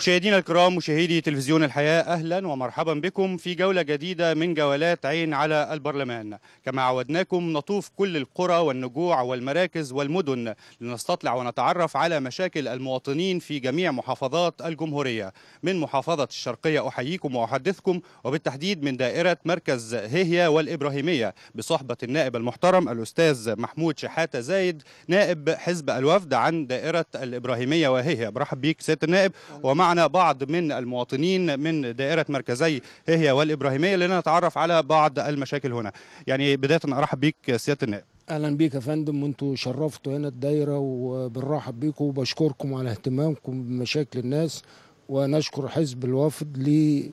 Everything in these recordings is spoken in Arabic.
مشاهدينا الكرام مشاهدي تلفزيون الحياة أهلا ومرحبا بكم في جولة جديدة من جولات عين على البرلمان كما عودناكم نطوف كل القرى والنجوع والمراكز والمدن لنستطلع ونتعرف على مشاكل المواطنين في جميع محافظات الجمهورية من محافظة الشرقية أحييكم وأحدثكم وبالتحديد من دائرة مركز هيهيا والإبراهيمية بصحبة النائب المحترم الأستاذ محمود شحاتة زايد نائب حزب الوفد عن دائرة الإبراهيمية وهيهيا برحب بيك سيادة النائب ومع معنا بعض من المواطنين من دائرة مركزي هي والإبراهيمية لنتعرف على بعض المشاكل هنا يعني بداية أرحب بيك سيادة النائب اهلا بيك يا فندم وانتم شرفتوا هنا الدايره وبنرحب بيكم وبشكركم على اهتمامكم بمشاكل الناس ونشكر حزب الوفد ل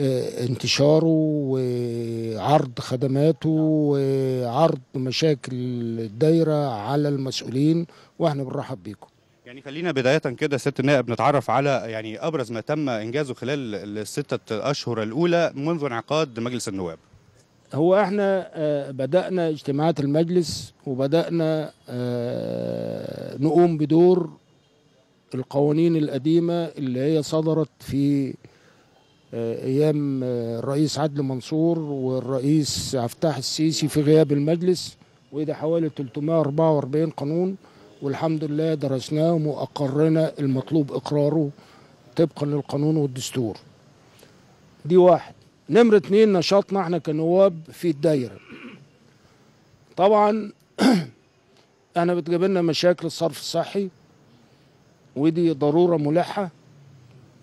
آه، انتشاره وعرض خدماته وعرض مشاكل الدايره على المسؤولين واحنا بنرحب بيكم يعني خلينا بداية كده ست نائب نتعرف على يعني أبرز ما تم إنجازه خلال الستة أشهر الأولى منذ انعقاد مجلس النواب هو احنا آه، بدأنا اجتماعات المجلس وبدأنا آه، نقوم بدور القوانين القديمة اللي هي صدرت في آه، أيام الرئيس عدل منصور والرئيس عفتاح السيسي في غياب المجلس وده حوالي 344 قانون والحمد لله درسناهم وأقرنا المطلوب إقراره طبقا للقانون والدستور دي واحد نمرة اتنين نشاطنا احنا كنواب في الدايرة طبعا احنا بتجابلنا مشاكل الصرف الصحي ودي ضرورة ملحة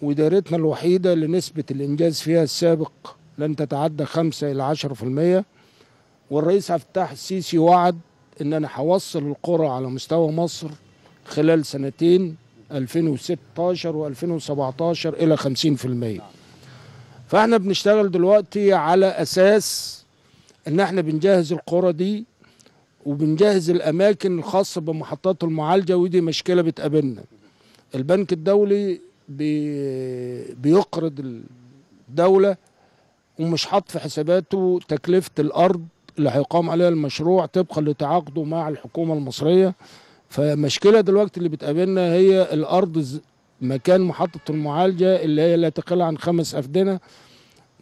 ودايرتنا الوحيدة لنسبة الإنجاز فيها السابق لن تتعدى خمسة إلى عشرة في المية والرئيس عبد الفتاح السيسي وعد ان انا هوصل القرى على مستوى مصر خلال سنتين 2016 و2017 الى 50% فاحنا بنشتغل دلوقتي على اساس ان احنا بنجهز القرى دي وبنجهز الاماكن الخاصه بمحطات المعالجه ودي مشكله بتقابلنا البنك الدولي بي بيقرض الدوله ومش حاط في حساباته تكلفه الارض اللي هيقام عليها المشروع طبقا لتعاقده مع الحكومه المصريه فمشكله دلوقتي اللي بتقابلنا هي الارض مكان محطه المعالجه اللي هي لا تقل عن خمس افدنه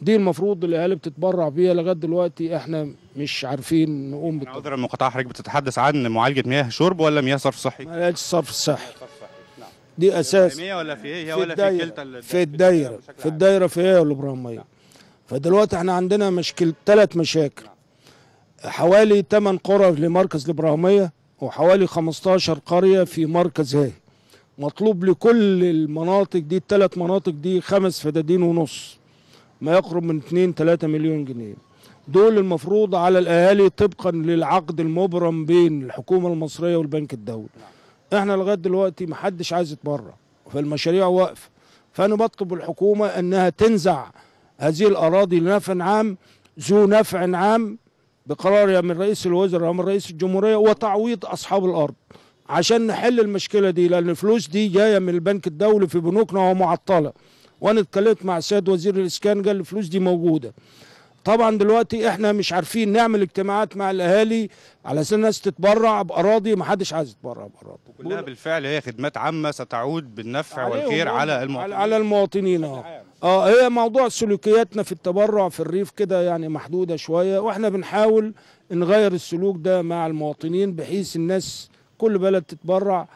دي المفروض الاهالي بتتبرع بيها لغايه دلوقتي احنا مش عارفين نقوم بالطبع عذرا المقاطعه حضرتك بتتحدث عن معالجه مياه شرب ولا مياه صرف صحي؟ مياه صرف صحي نعم. دي اساس ولا في ايه هي ولا في كلتا في الدايره في الدايره في ايه هي والابراهيميه نعم. فدلوقتي احنا عندنا مشكل ثلاث مشاكل حوالي 8 قرى لمركز الابراهيميه وحوالي 15 قريه في مركز هاي مطلوب لكل المناطق دي الثلاث مناطق دي خمس فدادين ونص ما يقرب من 2 3 مليون جنيه دول المفروض على الاهالي طبقا للعقد المبرم بين الحكومه المصريه والبنك الدولي احنا لغايه دلوقتي ما حدش عايز يتبرع فالمشاريع واقفه فانا بطلب الحكومه انها تنزع هذه الاراضي لنفع عام ذو نفع عام بقرار يا من رئيس الوزراء يا من رئيس الجمهوريه وتعويض اصحاب الارض عشان نحل المشكله دي لان الفلوس دي جايه من البنك الدولي في بنوكنا ومعطله وانا اتكلمت مع السيد وزير الاسكان قال الفلوس دي موجوده طبعا دلوقتي احنا مش عارفين نعمل اجتماعات مع الاهالي على اساس الناس تتبرع باراضي ما حدش عايز يتبرع باراضي كلها بالفعل هي خدمات عامه ستعود بالنفع والخير على المواطنين على المواطنين اه اه هي موضوع سلوكياتنا في التبرع في الريف كده يعني محدوده شويه واحنا بنحاول نغير السلوك ده مع المواطنين بحيث الناس كل بلد تتبرع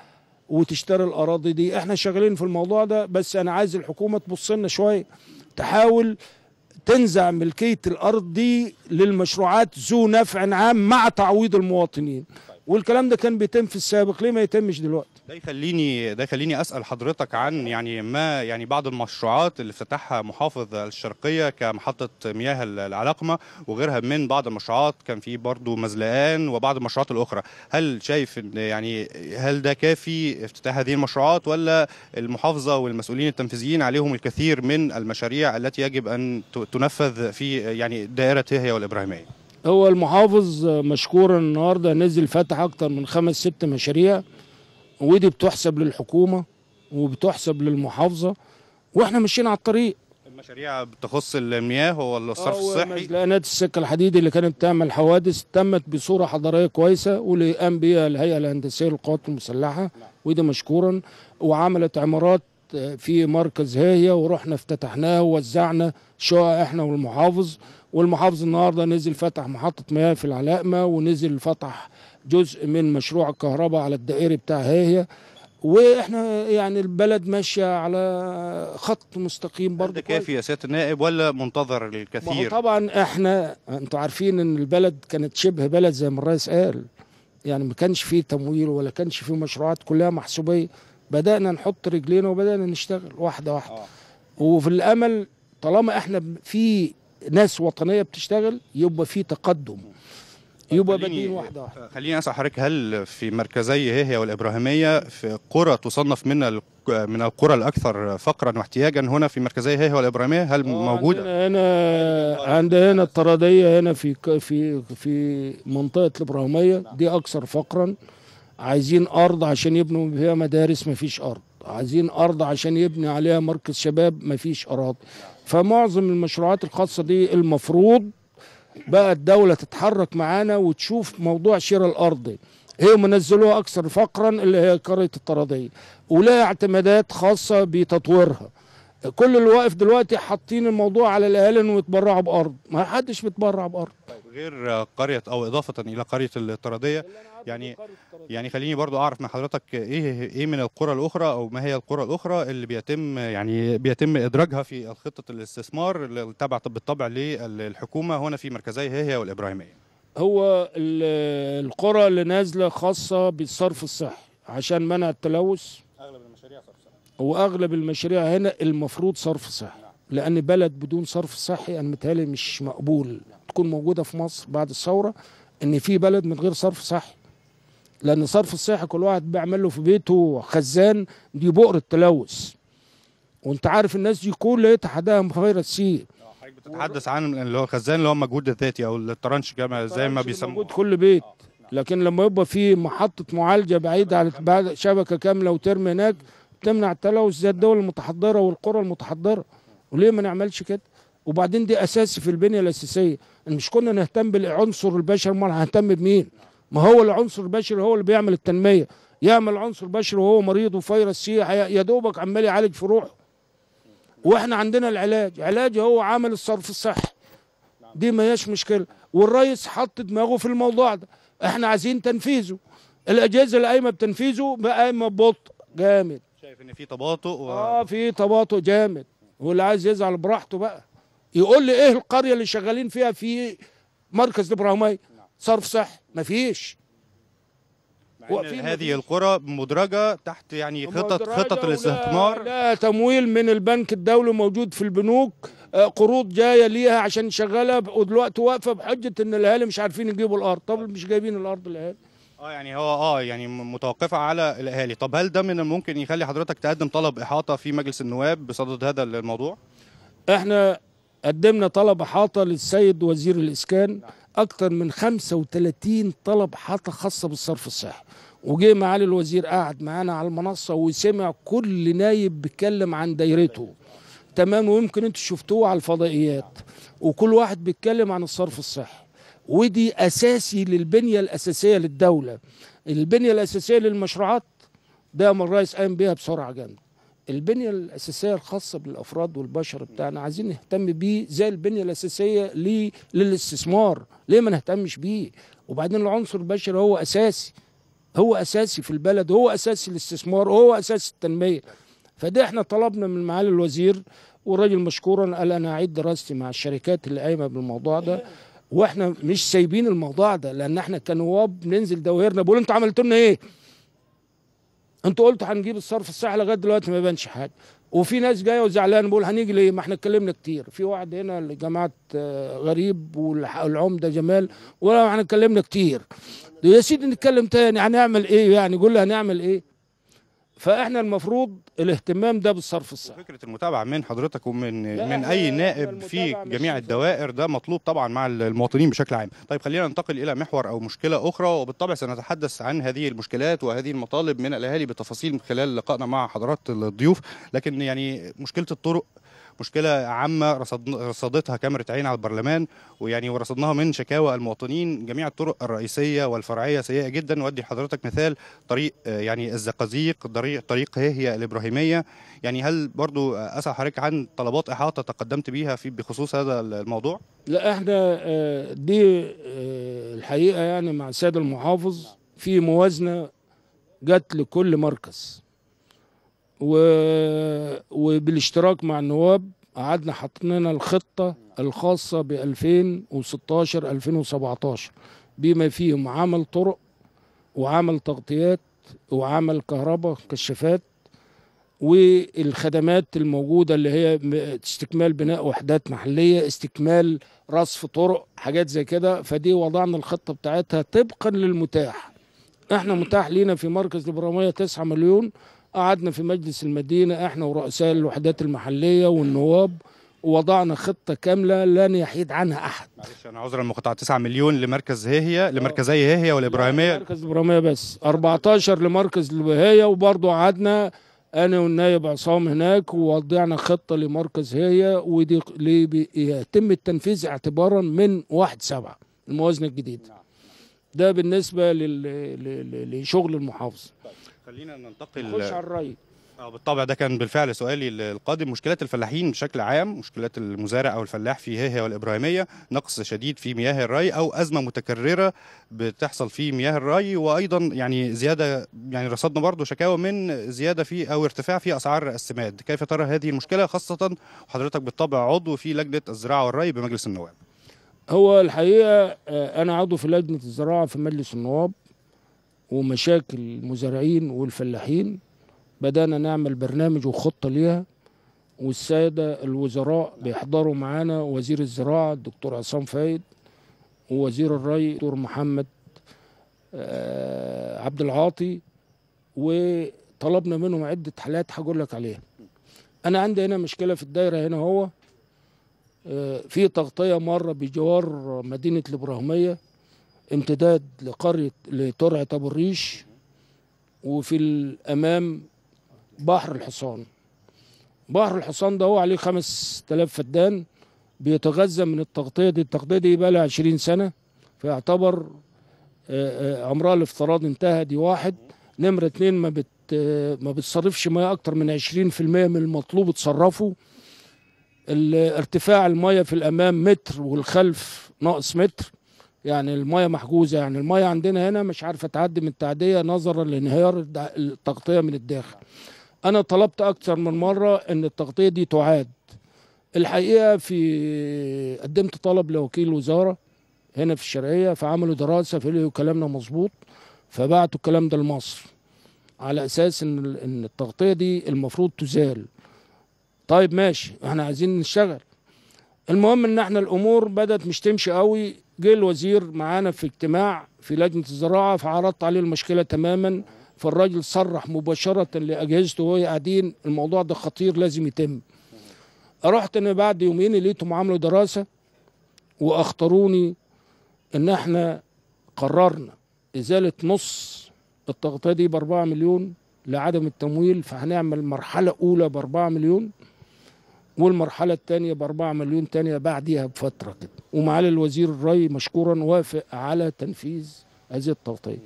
وتشتري الاراضي دي احنا شغالين في الموضوع ده بس انا عايز الحكومه تبص لنا شويه تحاول تنزع ملكية الأرض دي للمشروعات ذو نفع عام مع تعويض المواطنين والكلام ده كان بيتم في السابق ليه ما يتمش دلوقتي ده يخليني ده يخليني اسال حضرتك عن يعني ما يعني بعض المشروعات اللي افتتحها محافظ الشرقيه كمحطه مياه العلاقمه وغيرها من بعض المشروعات كان في برضه مزلقان وبعض المشروعات الاخرى هل شايف ان يعني هل ده كافي افتتاح هذه المشروعات ولا المحافظه والمسؤولين التنفيذيين عليهم الكثير من المشاريع التي يجب ان تنفذ في يعني دائره هي والابراهيميه هو المحافظ مشكورا النهارده نزل فتح اكتر من خمس ست مشاريع ودي بتحسب للحكومه وبتحسب للمحافظه واحنا ماشيين على الطريق المشاريع بتخص المياه ولا الصرف الصحي؟ آه، نادي السكه الحديد اللي كانت بتعمل حوادث تمت بصوره حضاريه كويسه واللي قام بيها الهيئه الهندسيه للقوات المسلحه وده مشكورا وعملت عمارات آه، في مركز هاهيه ورحنا افتتحناه ووزعنا شقق احنا والمحافظ والمحافظ النهارده نزل فتح محطه مياه في العلاقمه ونزل فتح جزء من مشروع الكهرباء على الدائري بتاع هي واحنا يعني البلد ماشيه على خط مستقيم برضه ده كافي يا سياده النائب ولا منتظر الكثير؟ طبعا احنا انتوا عارفين ان البلد كانت شبه بلد زي ما الرئيس قال يعني ما كانش فيه تمويل ولا كانش فيه مشروعات كلها محسوبيه بدانا نحط رجلينا وبدانا نشتغل واحده واحده آه. وفي الامل طالما احنا في ناس وطنيه بتشتغل يبقى في تقدم يبقى بادئين واحده واحده خليني اسال حضرتك هل في مركزي هي والابراهيميه في قرى تصنف من من القرى الاكثر فقرا واحتياجا هنا في مركزي هي والابراهيميه هل آه، موجوده؟ عندنا هنا عندنا هنا الطرديه هنا في في في منطقه الابراهيميه دي اكثر فقرا عايزين أرض عشان يبنوا فيها مدارس مفيش أرض عايزين أرض عشان يبني عليها مركز شباب مفيش أراضي فمعظم المشروعات الخاصة دي المفروض بقى الدولة تتحرك معانا وتشوف موضوع شراء الأرض هي منزلوها أكثر فقرا اللي هي قرية الطردية ولها اعتمادات خاصة بتطويرها كل اللي واقف دلوقتي حاطين الموضوع على الاهالي انه يتبرعوا بارض ما حدش بيتبرع بارض طيب، غير قريه او اضافه الى قريه الطراديه يعني يعني خليني برضو اعرف من حضرتك ايه ايه من القرى الاخرى او ما هي القرى الاخرى اللي بيتم يعني بيتم ادراجها في خطه الاستثمار التابعة بالطبع للحكومه هنا في مركزي هي والابراهيميه هو القرى اللي نازله خاصه بالصرف الصحي عشان منع التلوث واغلب المشاريع هنا المفروض صرف صحي لان بلد بدون صرف صحي انا متهيألي مش مقبول تكون موجوده في مصر بعد الثوره ان في بلد من غير صرف صحي لان صرف الصحي كل واحد بيعمل له في بيته خزان دي بؤر تلوث وانت عارف الناس دي كلها حداها فيروس سي بتتحدث عن اللي هو خزان اللي هو المجهود الذاتي او الترنش جامع زي ما بيسموه موجود كل بيت لكن لما يبقى في محطه معالجه بعيده عن شبكه كامله وترمي هناك تمنع التلوث زي الدول المتحضره والقرى المتحضره وليه ما نعملش كده وبعدين دي اساسي في البنيه الاساسيه ان مش كنا نهتم بالعنصر البشري امال هنهتم بمين ما هو العنصر البشري هو اللي بيعمل التنميه يعمل عنصر بشري وهو مريض وفيروس سيح يا دوبك عمال يعالج في روحه واحنا عندنا العلاج علاج هو عامل الصرف الصحي دي ما هياش مشكله والريس حط دماغه في الموضوع ده احنا عايزين تنفيذه الاجهزه اللي قايمه بتنفيذه قايمه ببطء جامد شايف ان في تباطؤ و... اه في تباطؤ جامد واللي عايز يزعل براحته بقى يقول لي ايه القريه اللي شغالين فيها في مركز الابراهيميه صرف صح مفيش هذه القرى مدرجه تحت يعني خطط خطط الاستثمار لا تمويل من البنك الدولي موجود في البنوك آه، قروض جايه ليها عشان شغاله ودلوقتي واقفه بحجه ان الاهالي مش عارفين يجيبوا الارض طب مش جايبين الارض الاهالي اه يعني هو اه يعني متوقفه على الاهالي طب هل ده من الممكن يخلي حضرتك تقدم طلب احاطه في مجلس النواب بصدد هذا الموضوع احنا قدمنا طلب احاطه للسيد وزير الاسكان نعم. اكثر من 35 طلب احاطه خاصه بالصرف الصحي وجه معالي الوزير قعد معانا على المنصه وسمع كل نايب بيتكلم عن دايرته تمام ويمكن انتوا شفتوه على الفضائيات وكل واحد بيتكلم عن الصرف الصحي ودي أساسي للبنية الأساسية للدولة البنية الأساسية للمشروعات ده ما الرئيس قام بيها بسرعة جامدة البنية الأساسية الخاصة بالأفراد والبشر بتاعنا عايزين نهتم بيه زي البنية الأساسية ليه للاستثمار ليه ما نهتمش بيه وبعدين العنصر البشري هو أساسي هو أساسي في البلد هو أساسي الاستثمار هو أساس التنمية فده احنا طلبنا من معالي الوزير والراجل مشكورا قال أنا هعيد دراستي مع الشركات اللي قايمة بالموضوع ده واحنا مش سايبين الموضوع ده لان احنا كنواب ننزل دوائرنا بقول انتوا عملتوا لنا ايه؟ انتوا قلتوا هنجيب الصرف الصحي لغايه دلوقتي ما يبانش حاجه وفي ناس جايه وزعلان بقول هنيجي ليه ما احنا اتكلمنا كتير في واحد هنا جماعه آه، غريب والعمده جمال ولا احنا اتكلمنا كتير يا سيدي نتكلم تاني هنعمل ايه يعني قول لي هنعمل ايه فاحنا المفروض الاهتمام ده بالصرف الصحي فكره المتابعه من حضرتك ومن من اي نائب في جميع الدوائر ده مطلوب طبعا مع المواطنين بشكل عام طيب خلينا ننتقل الى محور او مشكله اخرى وبالطبع سنتحدث عن هذه المشكلات وهذه المطالب من الاهالي بتفاصيل خلال لقائنا مع حضرات الضيوف لكن يعني مشكله الطرق مشكله عامه رصدتها كاميرا عين على البرلمان ويعني ورصدناها من شكاوى المواطنين جميع الطرق الرئيسيه والفرعيه سيئه جدا وادي حضرتك مثال طريق آه، يعني الزقازيق طريق طريق هي الابراهيميه يعني هل برضو اسال حضرتك عن طلبات احاطه تقدمت بيها في بخصوص هذا الموضوع؟ لا احنا آه، دي آه، الحقيقه يعني مع السيد المحافظ في موازنه جت لكل مركز و... وبالاشتراك مع النواب قعدنا حاطين لنا الخطه الخاصه ب 2016 2017 بما فيهم عمل طرق وعمل تغطيات وعمل كهرباء كشافات والخدمات الموجوده اللي هي استكمال بناء وحدات محليه استكمال رصف طرق حاجات زي كده فدي وضعنا الخطه بتاعتها طبقا للمتاح احنا متاح لينا في مركز البراميه 9 مليون قعدنا في مجلس المدينة احنا ورؤساء الوحدات المحلية والنواب ووضعنا خطة كاملة لن يحيد عنها أحد معلش أنا عذرا المقطع 9 مليون لمركز هيهية آه. لمركزي هيهية والإبراهيمية مركز الإبراهيمية بس 14 لمركز الوهية وبرضه قعدنا أنا والنايب عصام هناك ووضعنا خطة لمركز هيهية ودي يتم التنفيذ اعتبارا من 1 7 الموازنة الجديدة نعم. ده بالنسبة لشغل المحافظة خلينا ننتقل نخش على الري اه بالطبع ده كان بالفعل سؤالي القادم مشكلات الفلاحين بشكل عام مشكلات المزارع او الفلاح في هيه والابراهيميه نقص شديد في مياه الري او ازمه متكرره بتحصل في مياه الري وايضا يعني زياده يعني رصدنا برضه شكاوى من زياده في او ارتفاع في اسعار السماد كيف ترى هذه المشكله خاصه وحضرتك بالطبع عضو في لجنه الزراعه والري بمجلس النواب هو الحقيقه آه، انا عضو في لجنه الزراعه في مجلس النواب ومشاكل المزارعين والفلاحين بدأنا نعمل برنامج وخطة ليها والسادة الوزراء بيحضروا معانا وزير الزراعة الدكتور عصام فايد ووزير الري دكتور محمد آه، عبد العاطي وطلبنا منهم عدة حالات هقول لك عليها أنا عندي هنا مشكلة في الدايرة هنا هو آه، في تغطية مرة بجوار مدينة الإبراهيمية امتداد لقرية لترعة أبو الريش وفي الأمام بحر الحصان بحر الحصان ده هو عليه 5000 فدان بيتغذى من التغطية دي التغطية دي بقى لها 20 سنة فيعتبر آه، آه، عمرها الافتراضي انتهى دي واحد نمرة اتنين ما بت ما بتصرفش ميه اكتر من 20% من المطلوب تصرفه ارتفاع الميه في الامام متر والخلف ناقص متر يعني المايه محجوزه يعني المايه عندنا هنا مش عارفه تعدي من التعديه نظرا لانهيار التغطيه من الداخل انا طلبت اكثر من مره ان التغطيه دي تعاد الحقيقه في قدمت طلب لوكيل الوزاره هنا في الشرقيه فعملوا دراسه فقالوا كلامنا مظبوط فبعتوا الكلام ده لمصر على اساس ان ان التغطيه دي المفروض تزال طيب ماشي احنا عايزين نشتغل المهم ان احنا الامور بدات مش تمشي قوي جه الوزير معانا في اجتماع في لجنه الزراعه فعرضت عليه المشكله تماما فالراجل صرح مباشره لاجهزته وهو قاعدين الموضوع ده خطير لازم يتم رحت انا بعد يومين لقيتهم عملوا دراسه واخطروني ان احنا قررنا ازاله نص التغطيه دي ب 4 مليون لعدم التمويل فهنعمل مرحله اولى ب 4 مليون والمرحله الثانيه ب 4 مليون تانية بعديها بفتره كده ومعالي الوزير الري مشكورا وافق على تنفيذ هذه التغطيه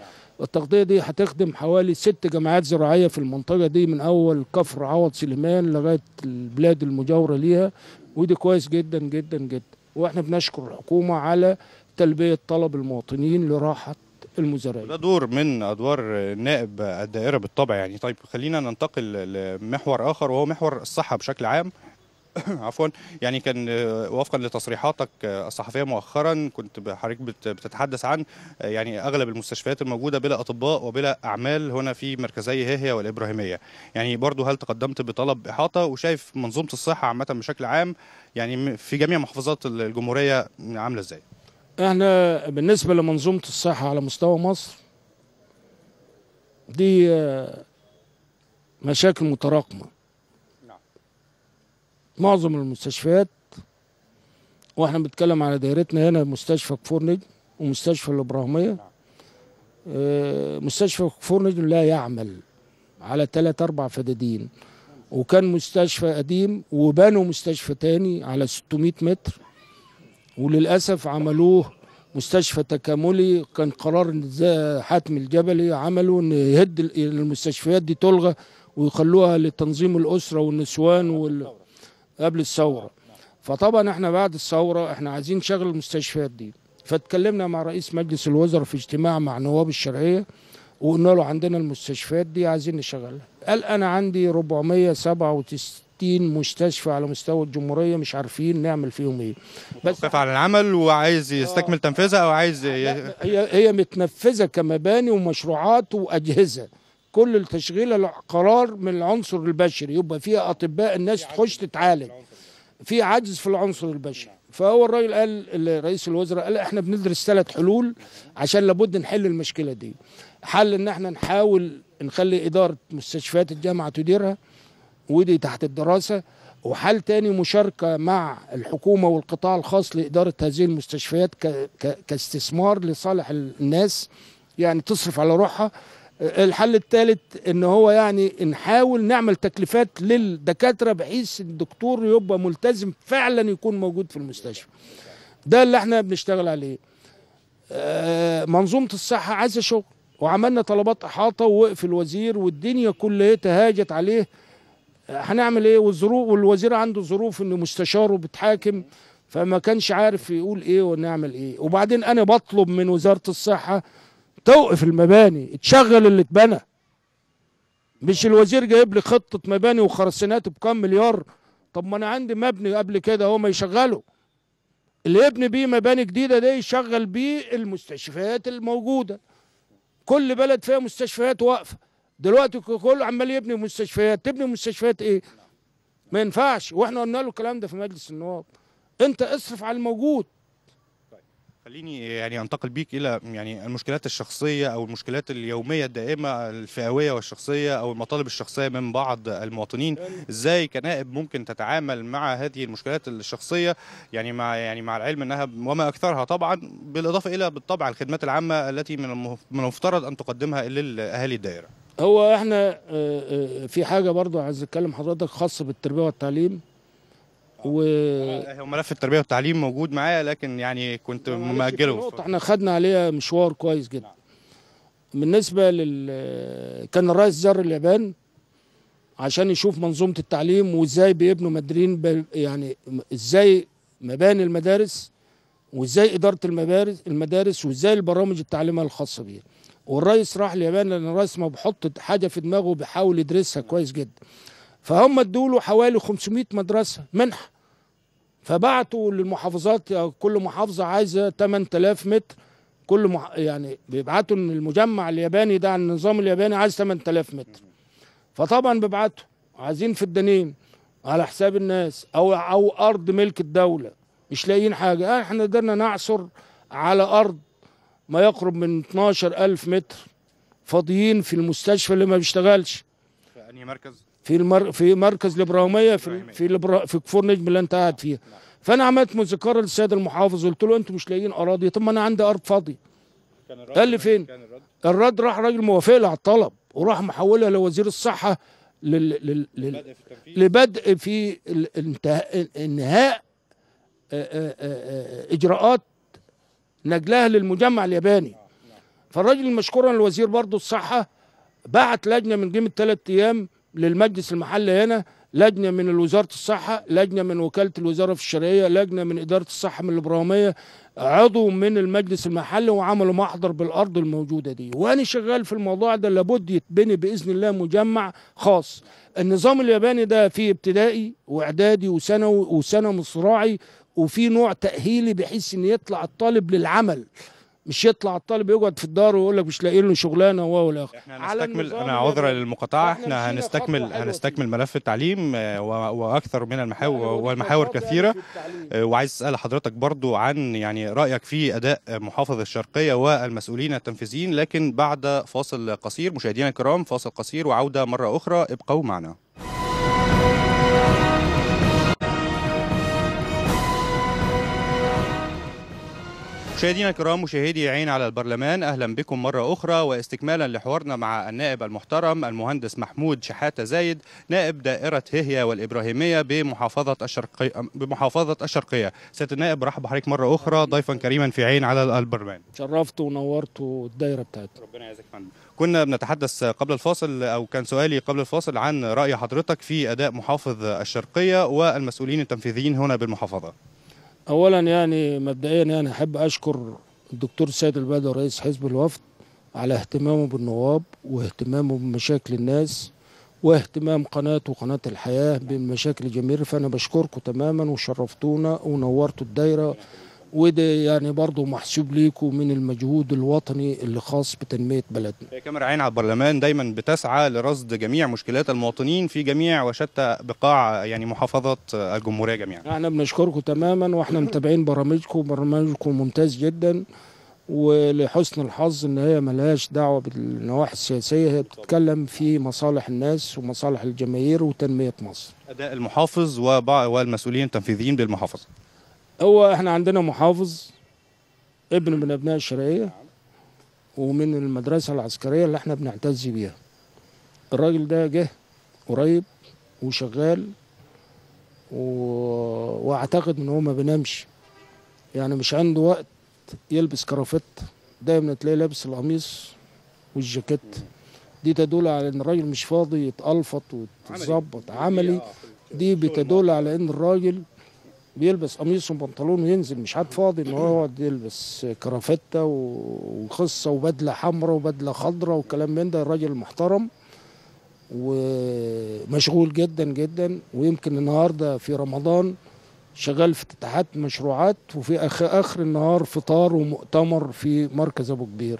التغطيه دي هتخدم حوالي ست جماعات زراعيه في المنطقه دي من اول كفر عوض سليمان لغايه البلاد المجاوره ليها ودي كويس جدا جدا جدا واحنا بنشكر الحكومه على تلبيه طلب المواطنين لراحه المزارعين ده دور من ادوار نائب الدائره بالطبع يعني طيب خلينا ننتقل لمحور اخر وهو محور الصحه بشكل عام عفوا يعني كان آه، وفقا لتصريحاتك آه، الصحفيه مؤخرا كنت حضرتك بتتحدث عن آه، يعني اغلب المستشفيات الموجوده بلا اطباء وبلا اعمال هنا في مركزي هيهيا والابراهيميه يعني برضو هل تقدمت بطلب احاطه وشايف منظومه الصحه عامه بشكل عام يعني في جميع محافظات الجمهوريه عامله ازاي احنا بالنسبه لمنظومه الصحه على مستوى مصر دي مشاكل متراكمه معظم المستشفيات واحنا بنتكلم على دايرتنا هنا مستشفى كفور نجم ومستشفى الابراهيميه نعم. آه، مستشفى كفور نجم لا يعمل على ثلاث اربع فدادين وكان مستشفى قديم وبنوا مستشفى تاني على 600 متر وللاسف عملوه مستشفى تكاملي كان قرار حاتم الجبلي عملوا ان يهد المستشفيات دي تلغى ويخلوها لتنظيم الاسره والنسوان وال... قبل الثوره فطبعا احنا بعد الثوره احنا عايزين نشغل المستشفيات دي فاتكلمنا مع رئيس مجلس الوزراء في اجتماع مع نواب الشرعيه وقلنا له عندنا المستشفيات دي عايزين نشغلها قال انا عندي 467 مستشفى على مستوى الجمهوريه مش عارفين نعمل فيهم ايه بس على العمل وعايز يستكمل آه. تنفيذها او عايز هي هي متنفذه كمباني ومشروعات واجهزه كل التشغيل القرار من العنصر البشري يبقى فيها اطباء الناس تخش تتعالج في عجز في العنصر البشري نعم. فهو الراجل قال رئيس الوزراء قال احنا بندرس ثلاث حلول عشان لابد نحل المشكله دي حل ان احنا نحاول نخلي اداره مستشفيات الجامعه تديرها ودي تحت الدراسه وحل تاني مشاركة مع الحكومة والقطاع الخاص لإدارة هذه المستشفيات كاستثمار لصالح الناس يعني تصرف على روحها الحل الثالث ان هو يعني نحاول نعمل تكليفات للدكاتره بحيث الدكتور يبقى ملتزم فعلا يكون موجود في المستشفى ده اللي احنا بنشتغل عليه آه، منظومه الصحه عايزه شغل وعملنا طلبات احاطه ووقف الوزير والدنيا كلها تهاجت عليه هنعمل ايه والظروف والوزير عنده ظروف انه مستشاره بتحاكم فما كانش عارف يقول ايه ونعمل ايه وبعدين انا بطلب من وزاره الصحه توقف المباني تشغل اللي اتبنى مش الوزير جايب لي خطه مباني وخرسانات بكام مليار طب ما انا عندي مبني قبل كده هو ما يشغله اللي يبني بيه مباني جديده ده يشغل بيه المستشفيات الموجوده كل بلد فيها مستشفيات واقفه دلوقتي كله عمال يبني مستشفيات تبني مستشفيات ايه ما ينفعش واحنا قلنا له الكلام ده في مجلس النواب انت اصرف على الموجود خليني يعني انتقل بيك الى يعني المشكلات الشخصيه او المشكلات اليوميه الدائمه الفئويه والشخصيه او المطالب الشخصيه من بعض المواطنين ازاي كنائب ممكن تتعامل مع هذه المشكلات الشخصيه يعني مع يعني مع العلم انها وما اكثرها طبعا بالاضافه الى بالطبع الخدمات العامه التي من المفترض ان تقدمها للاهالي الدائره هو احنا آه، آه، في حاجه برضو عايز اتكلم حضرتك خاصه بالتربيه والتعليم و آه، هو ملف التربيه والتعليم موجود معايا لكن يعني كنت مأجله احنا خدنا عليها مشوار كويس جدا بالنسبه لل كان الرئيس زار اليابان عشان يشوف منظومه التعليم وازاي بيبنوا مدارين ب... يعني ازاي مباني المدارس وازاي اداره المدارس المدارس وازاي البرامج التعليميه الخاصه بيها والرئيس راح اليابان لان الرئيس ما بيحط حاجه في دماغه بيحاول يدرسها كويس جدا فهم ادوا له حوالي 500 مدرسه منحه فبعتوا للمحافظات كل محافظه عايزه 8000 متر كل مح... يعني بيبعتوا ان المجمع الياباني ده عن النظام الياباني عايز 8000 متر فطبعا بيبعتوا عايزين في الدنيم على حساب الناس او او ارض ملك الدوله مش لاقيين حاجه آه، احنا قدرنا نعثر على ارض ما يقرب من 12000 متر فاضيين في المستشفى اللي ما بيشتغلش في انهي مركز في المر... في مركز الابراهيميه في في, البرا... في كفور نجم اللي انت قاعد فيها نعم. فانا عملت مذكره للسيد المحافظ قلت له انتوا مش لاقيين اراضي طب ما انا عندي ارض فاضيه قال لي فين الرد الرد راح راجل موافق على الطلب وراح محولها لوزير الصحه لل... لل... لل... لبدء في الانتهاء انهاء اجراءات نجلها للمجمع الياباني آه، نعم. فالراجل مشكورا الوزير برضه الصحه بعت لجنه من قيمه ثلاث ايام للمجلس المحلي هنا لجنه من وزاره الصحه لجنه من وكاله الوزاره في الشرعيه لجنه من اداره الصحه من الابراهيميه عضو من المجلس المحلي وعملوا محضر بالارض الموجوده دي وانا شغال في الموضوع ده لابد يتبني باذن الله مجمع خاص النظام الياباني ده فيه ابتدائي واعدادي وثانوي وسنه صراعي وفي نوع تاهيلي بحيث ان يطلع الطالب للعمل مش يطلع الطالب يقعد في الدار ويقول لك مش لاقي له شغلانه وهو ولا احنا هنستكمل انا عذرا يعني. للمقاطعه احنا هنستكمل هنستكمل ملف التعليم آه، واكثر من المحاور والمحاور كثيره آه، وعايز اسال حضرتك برضو عن يعني رايك في اداء محافظ الشرقيه والمسؤولين التنفيذيين لكن بعد فاصل قصير مشاهدينا الكرام فاصل قصير وعوده مره اخرى ابقوا معنا مشاهدينا الكرام مشاهدي عين على البرلمان اهلا بكم مره اخرى واستكمالا لحوارنا مع النائب المحترم المهندس محمود شحاته زايد نائب دائره هيهيا والابراهيميه بمحافظه الشرقيه بمحافظه الشرقيه سياده النائب رحب بحضرتك مره اخرى ضيفا كريما في عين على البرلمان شرفت ونورت الدايره بتاعتنا ربنا يعزك يا فندم كنا بنتحدث قبل الفاصل او كان سؤالي قبل الفاصل عن راي حضرتك في اداء محافظ الشرقيه والمسؤولين التنفيذيين هنا بالمحافظه اولا يعني مبدئيا يعني احب اشكر الدكتور سيد البدر رئيس حزب الوفد على اهتمامه بالنواب واهتمامه بمشاكل الناس واهتمام قناته وقناة الحياة بمشاكل جميلة فأنا بشكركم تماما وشرفتونا ونورتوا الدايرة وده يعني برضه محسوب ليكم من المجهود الوطني اللي خاص بتنميه بلدنا. هي كاميرا عين على البرلمان دايما بتسعى لرصد جميع مشكلات المواطنين في جميع وشتى بقاع يعني محافظات الجمهوريه جميعا. احنا بنشكركم تماما واحنا متابعين برامجكم برنامجكم ممتاز جدا ولحسن الحظ ان هي ملهاش دعوه بالنواحي السياسيه هي بتتكلم في مصالح الناس ومصالح الجماهير وتنميه مصر. اداء المحافظ والمسؤولين التنفيذيين للمحافظه. هو احنا عندنا محافظ ابن من ابناء الشرقيه ومن المدرسه العسكريه اللي احنا بنعتز بيها الراجل ده جه قريب وشغال و... واعتقد ان هو ما بينامش يعني مش عنده وقت يلبس كرافت دايما تلاقيه لابس القميص والجاكيت دي تدل على ان الراجل مش فاضي يتألفط ويتظبط عملي آه، دي بتدل على ان الراجل بيلبس قميص وبنطلون وينزل مش حد فاضي ان هو يقعد يلبس كرافته وخصه وبدله حمراء وبدله خضراء والكلام من ده الراجل محترم ومشغول جدا جدا ويمكن النهارده في رمضان شغال في افتتاحات مشروعات وفي اخر النهار فطار ومؤتمر في مركز ابو كبير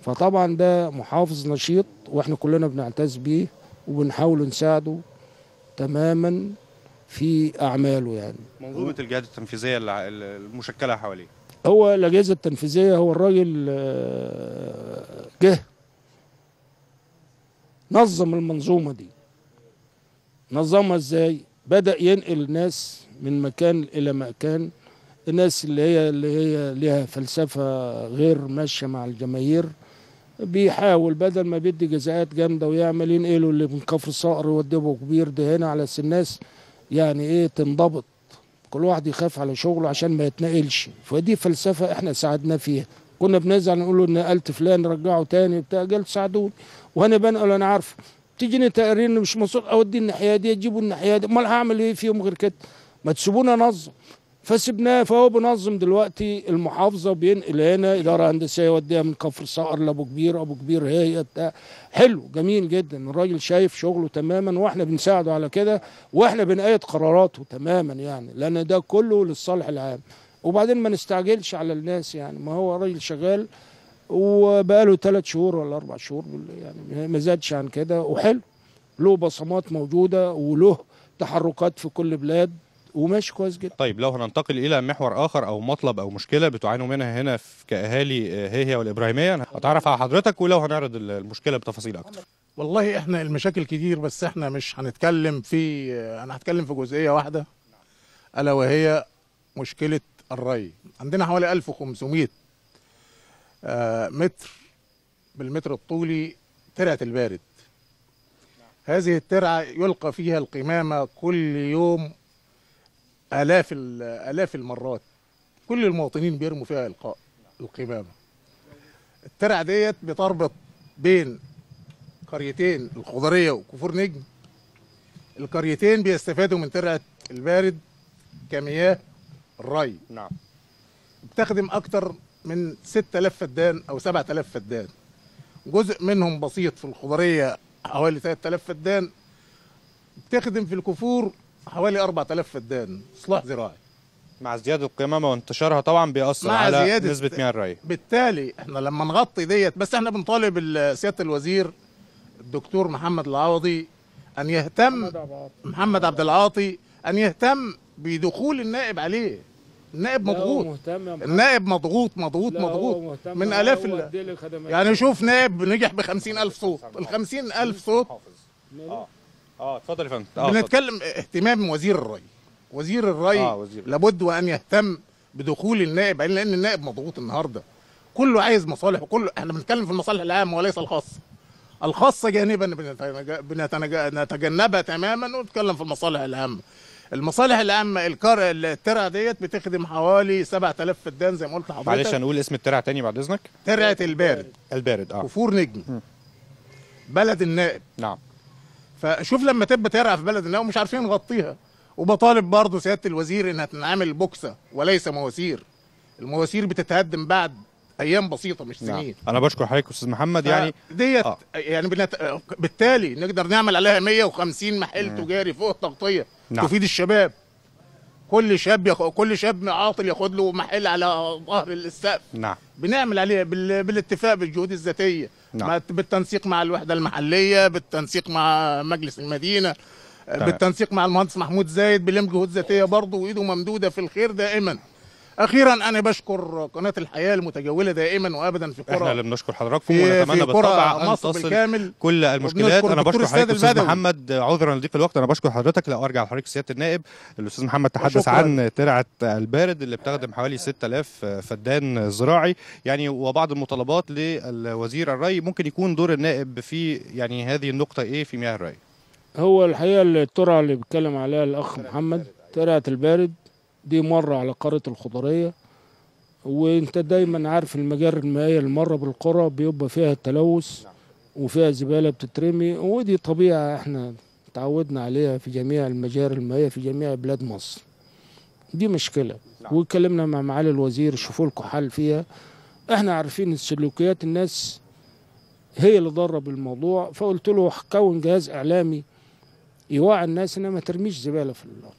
فطبعا ده محافظ نشيط واحنا كلنا بنعتز بيه وبنحاول نساعده تماما في اعماله يعني منظومه الجهات التنفيذيه المشكله حواليه هو الاجهزه التنفيذيه هو الراجل آه، جه نظم المنظومه دي نظمها ازاي بدا ينقل الناس من مكان الى مكان الناس اللي هي اللي هي ليها فلسفه غير ماشيه مع الجماهير بيحاول بدل ما بيدي جزاءات جامده ويعمل ينقله اللي من كفر صقر يوديه كبير ده هنا على الناس يعني ايه تنضبط كل واحد يخاف على شغله عشان ما يتنقلش فدي فلسفه احنا ساعدنا فيها كنا بنزعل نقول له نقلت فلان رجعه تاني بتاع قال ساعدوني وانا بنقل انا عارفه تجيني تقرير مش مسؤول اودي الناحيه دي اجيبه الناحيه دي امال هعمل ايه فيهم غير كده ما تسيبونا انظم فسبناه فهو بنظم دلوقتي المحافظه وبينقل هنا اداره هندسيه يوديها من كفر صقر لابو كبير ابو كبير هي بتاع حلو جميل جدا الراجل شايف شغله تماما واحنا بنساعده على كده واحنا بنأيد قراراته تماما يعني لان ده كله للصالح العام وبعدين ما نستعجلش على الناس يعني ما هو راجل شغال وبقاله ثلاث شهور ولا اربع شهور يعني ما زادش عن كده وحلو له بصمات موجوده وله تحركات في كل بلاد وماشي كويس جدا طيب لو هننتقل الى محور اخر او مطلب او مشكله بتعانوا منها هنا في كاهالي آه، هي والابراهيميه هتعرف على حضرتك ولو هنعرض المشكله بتفاصيل اكتر والله احنا المشاكل كتير بس احنا مش هنتكلم في آه، انا هتكلم في جزئيه واحده الا وهي مشكله الري عندنا حوالي 1500 آه، متر بالمتر الطولي ترعه البارد هذه الترعه يلقى فيها القمامه كل يوم آلاف آلاف المرات كل المواطنين بيرموا فيها القاء القمامة الترع ديت بتربط بين قريتين الخضرية وكفور نجم القريتين بيستفادوا من ترعة البارد كمياه الري نعم بتخدم أكتر من 6000 فدان أو 7000 فدان جزء منهم بسيط في الخضرية حوالي 3000 فدان بتخدم في الكفور حوالي 4000 فدان اصلاح زراعي مع ازدياد القمامه وانتشارها طبعا بيأثر على زيادة نسبه مياه الري بالتالي احنا لما نغطي ديت بس احنا بنطالب سياده الوزير الدكتور محمد العوضي ان يهتم محمد عبد العاطي ان يهتم بدخول النائب عليه النائب مضغوط النائب مضغوط مضغوط مضغوط من الاف يعني شوف نائب نجح ب 50000 صوت ال 50000 صوت اه اتفضل يا فندم آه بنتكلم اهتمام وزير الري وزير الري آه وزير. لابد وان يهتم بدخول النائب لان النائب مضغوط النهارده كله عايز مصالح وكله احنا بنتكلم في المصالح العامه وليس الخاصه الخاصه جانبا بنتجنبها تماما ونتكلم في المصالح العامه المصالح العامه الكار الترعه ديت بتخدم حوالي 7000 فدان زي ما قلت لحضرتك معلش هنقول اسم الترعه تاني بعد اذنك ترعه البارد البارد اه كفور نجم بلد النائب نعم فشوف لما تبقى ترعى في بلد الله ومش عارفين نغطيها وبطالب برضه سياده الوزير انها تنعمل بوكسه وليس مواسير المواسير بتتهدم بعد ايام بسيطه مش نعم. سنين نعم. انا بشكر حضرتك استاذ محمد يعني ديت آه. يعني بنت... بالتالي نقدر نعمل عليها 150 محل مم. تجاري فوق التغطيه نعم. تفيد الشباب كل شاب يخ... كل شاب عاطل ياخد له محل على ظهر السقف نعم بنعمل عليها بال... بالاتفاق بالجهود الذاتيه نعم. بالتنسيق مع الوحده المحليه بالتنسيق مع مجلس المدينه طيب. بالتنسيق مع المهندس محمود زايد بلم جهود ذاتيه برضو وايده ممدوده في الخير دائما اخيرا انا بشكر قناه الحياه المتجوله دائما وابدا في كره احنا اللي بنشكر حضراتكم ونتمنى بالطبع ان تصل كل المشكلات انا بشكر حضرتك استاذ محمد عذرا لضيق الوقت انا بشكر حضرتك لو ارجع لحضرتك سياده النائب الاستاذ محمد تحدث عن ترعه البارد اللي بتخدم حوالي 6000 فدان زراعي يعني وبعض المطالبات للوزير الري ممكن يكون دور النائب في يعني هذه النقطه ايه في مياه الري هو الحقيقه الترعه اللي بيتكلم عليها الاخ محمد ترعه البارد دي مرة على قارة الخضرية وانت دايما عارف المجاري المائية المرة بالقرى بيبقى فيها التلوث نعم. وفيها زبالة بتترمي ودي طبيعة احنا تعودنا عليها في جميع المجاري المائية في جميع بلاد مصر دي مشكلة نعم. واتكلمنا مع معالي الوزير شوفوا لكم حل فيها احنا عارفين السلوكيات الناس هي اللي ضرب الموضوع فقلت له كون جهاز اعلامي يوعي الناس انها ما ترميش زباله في الارض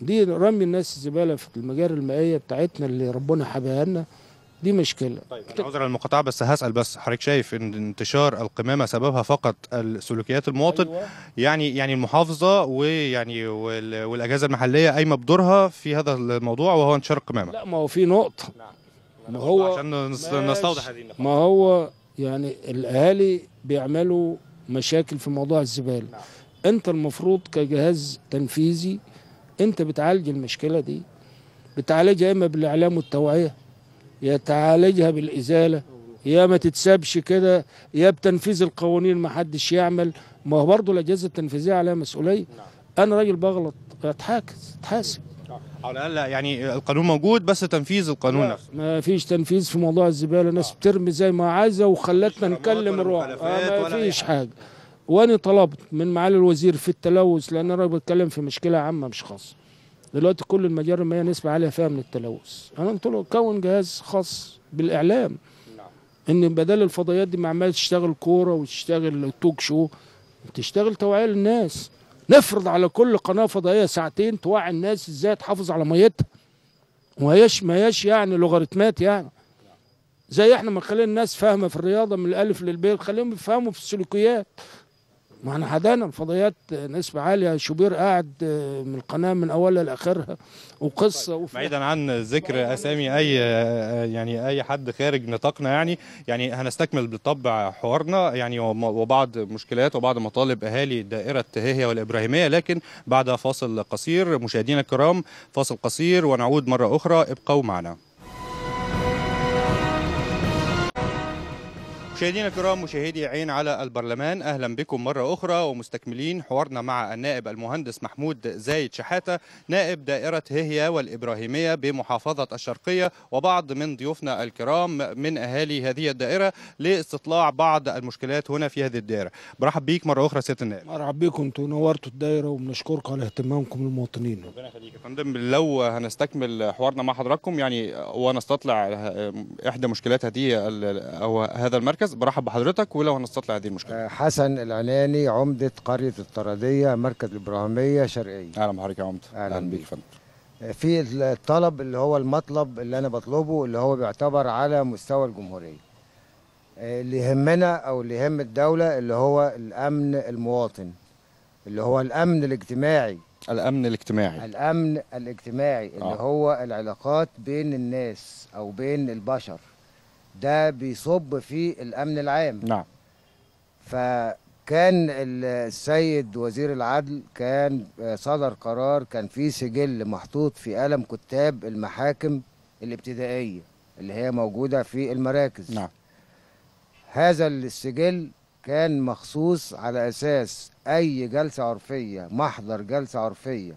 دي رمي الناس الزباله في المجاري المائيه بتاعتنا اللي ربنا حباها لنا دي مشكله طيب انا عذرا المقاطعه بس هسال بس حضرتك شايف ان انتشار القمامه سببها فقط سلوكيات المواطن أيوة. يعني يعني المحافظه ويعني والاجهزه المحليه قايمه بدورها في هذا الموضوع وهو انتشار القمامه لا ما هو في نقطه نعم. ما هو عشان نستوضح هذه النقطه ما هو يعني الاهالي بيعملوا مشاكل في موضوع الزباله نعم. انت المفروض كجهاز تنفيذي انت بتعالج المشكله دي بتعالجها اما بالاعلام والتوعيه يا تعالجها بالازاله يا ما تتسابش كده يا بتنفيذ القوانين ما حدش يعمل ما هو برضه الاجهزه التنفيذيه عليها مسؤوليه انا راجل بغلط اتحاكس اتحاسب على الاقل يعني القانون موجود بس تنفيذ القانون نفسه ما فيش تنفيذ في موضوع الزباله الناس آه. بترمي زي ما عايزه وخلتنا نكلم الروح آه، ما فيش حاجه وانا طلبت من معالي الوزير في التلوث لان انا بتكلم في مشكله عامه مش خاصه دلوقتي كل المجال المياه نسبه عاليه فيها من التلوث انا قلت له كون جهاز خاص بالاعلام نعم. ان بدل الفضائيات دي ما عمال تشتغل كوره وتشتغل توك شو تشتغل توعيه للناس نفرض على كل قناه فضائيه ساعتين توعي الناس ازاي تحافظ على ميتها وهيش ما هياش يعني لوغاريتمات يعني زي احنا ما خلينا الناس فاهمه في الرياضه من الالف للبيت خليهم يفهموا في السلوكيات ما احنا حدانا الفضائيات نسبة عالية شوبير قاعد آه، من القناة من أولها لآخرها وقصة طيب، بعيدا عن ذكر أسامي أي آه، آه، يعني أي حد خارج نطاقنا يعني يعني هنستكمل بالطبع حوارنا يعني وبعض مشكلات وبعض مطالب أهالي دائرة هيهيا والإبراهيمية لكن بعد فاصل قصير مشاهدينا الكرام فاصل قصير ونعود مرة أخرى ابقوا معنا مشاهدينا الكرام مشاهدي عين على البرلمان اهلا بكم مره اخرى ومستكملين حوارنا مع النائب المهندس محمود زايد شحاته نائب دائره هيه والابراهيميه بمحافظه الشرقيه وبعض من ضيوفنا الكرام من اهالي هذه الدائره لاستطلاع بعض المشكلات هنا في هذه الدائره برحب بيك مره اخرى سياده النائب مرحب بيكم انتوا نورتوا الدائره وبنشكركم على اهتمامكم المواطنين ربنا يخليك يا فندم لو هنستكمل حوارنا مع حضراتكم يعني ونستطلع احدى مشكلات هذه او هذا المركز المركز برحب بحضرتك ولو هنستطلع هذه المشكله آه، حسن العناني عمده قريه الطرديه مركز الابراهيميه شرقيه اهلا بحضرتك يا عمده اهلا, أهلا بيك يا فندم آه، في الطلب اللي هو المطلب اللي انا بطلبه اللي هو بيعتبر على مستوى الجمهوريه آه، اللي يهمنا او اللي يهم الدوله اللي هو الامن المواطن اللي هو الامن الاجتماعي الامن الاجتماعي الامن الاجتماعي اللي آه. هو العلاقات بين الناس او بين البشر ده بيصب في الامن العام نعم فكان السيد وزير العدل كان آه، صدر قرار كان في سجل محطوط في قلم كتاب المحاكم الابتدائيه اللي هي موجوده في المراكز نعم هذا السجل كان مخصوص على اساس اي جلسه عرفيه محضر جلسه عرفيه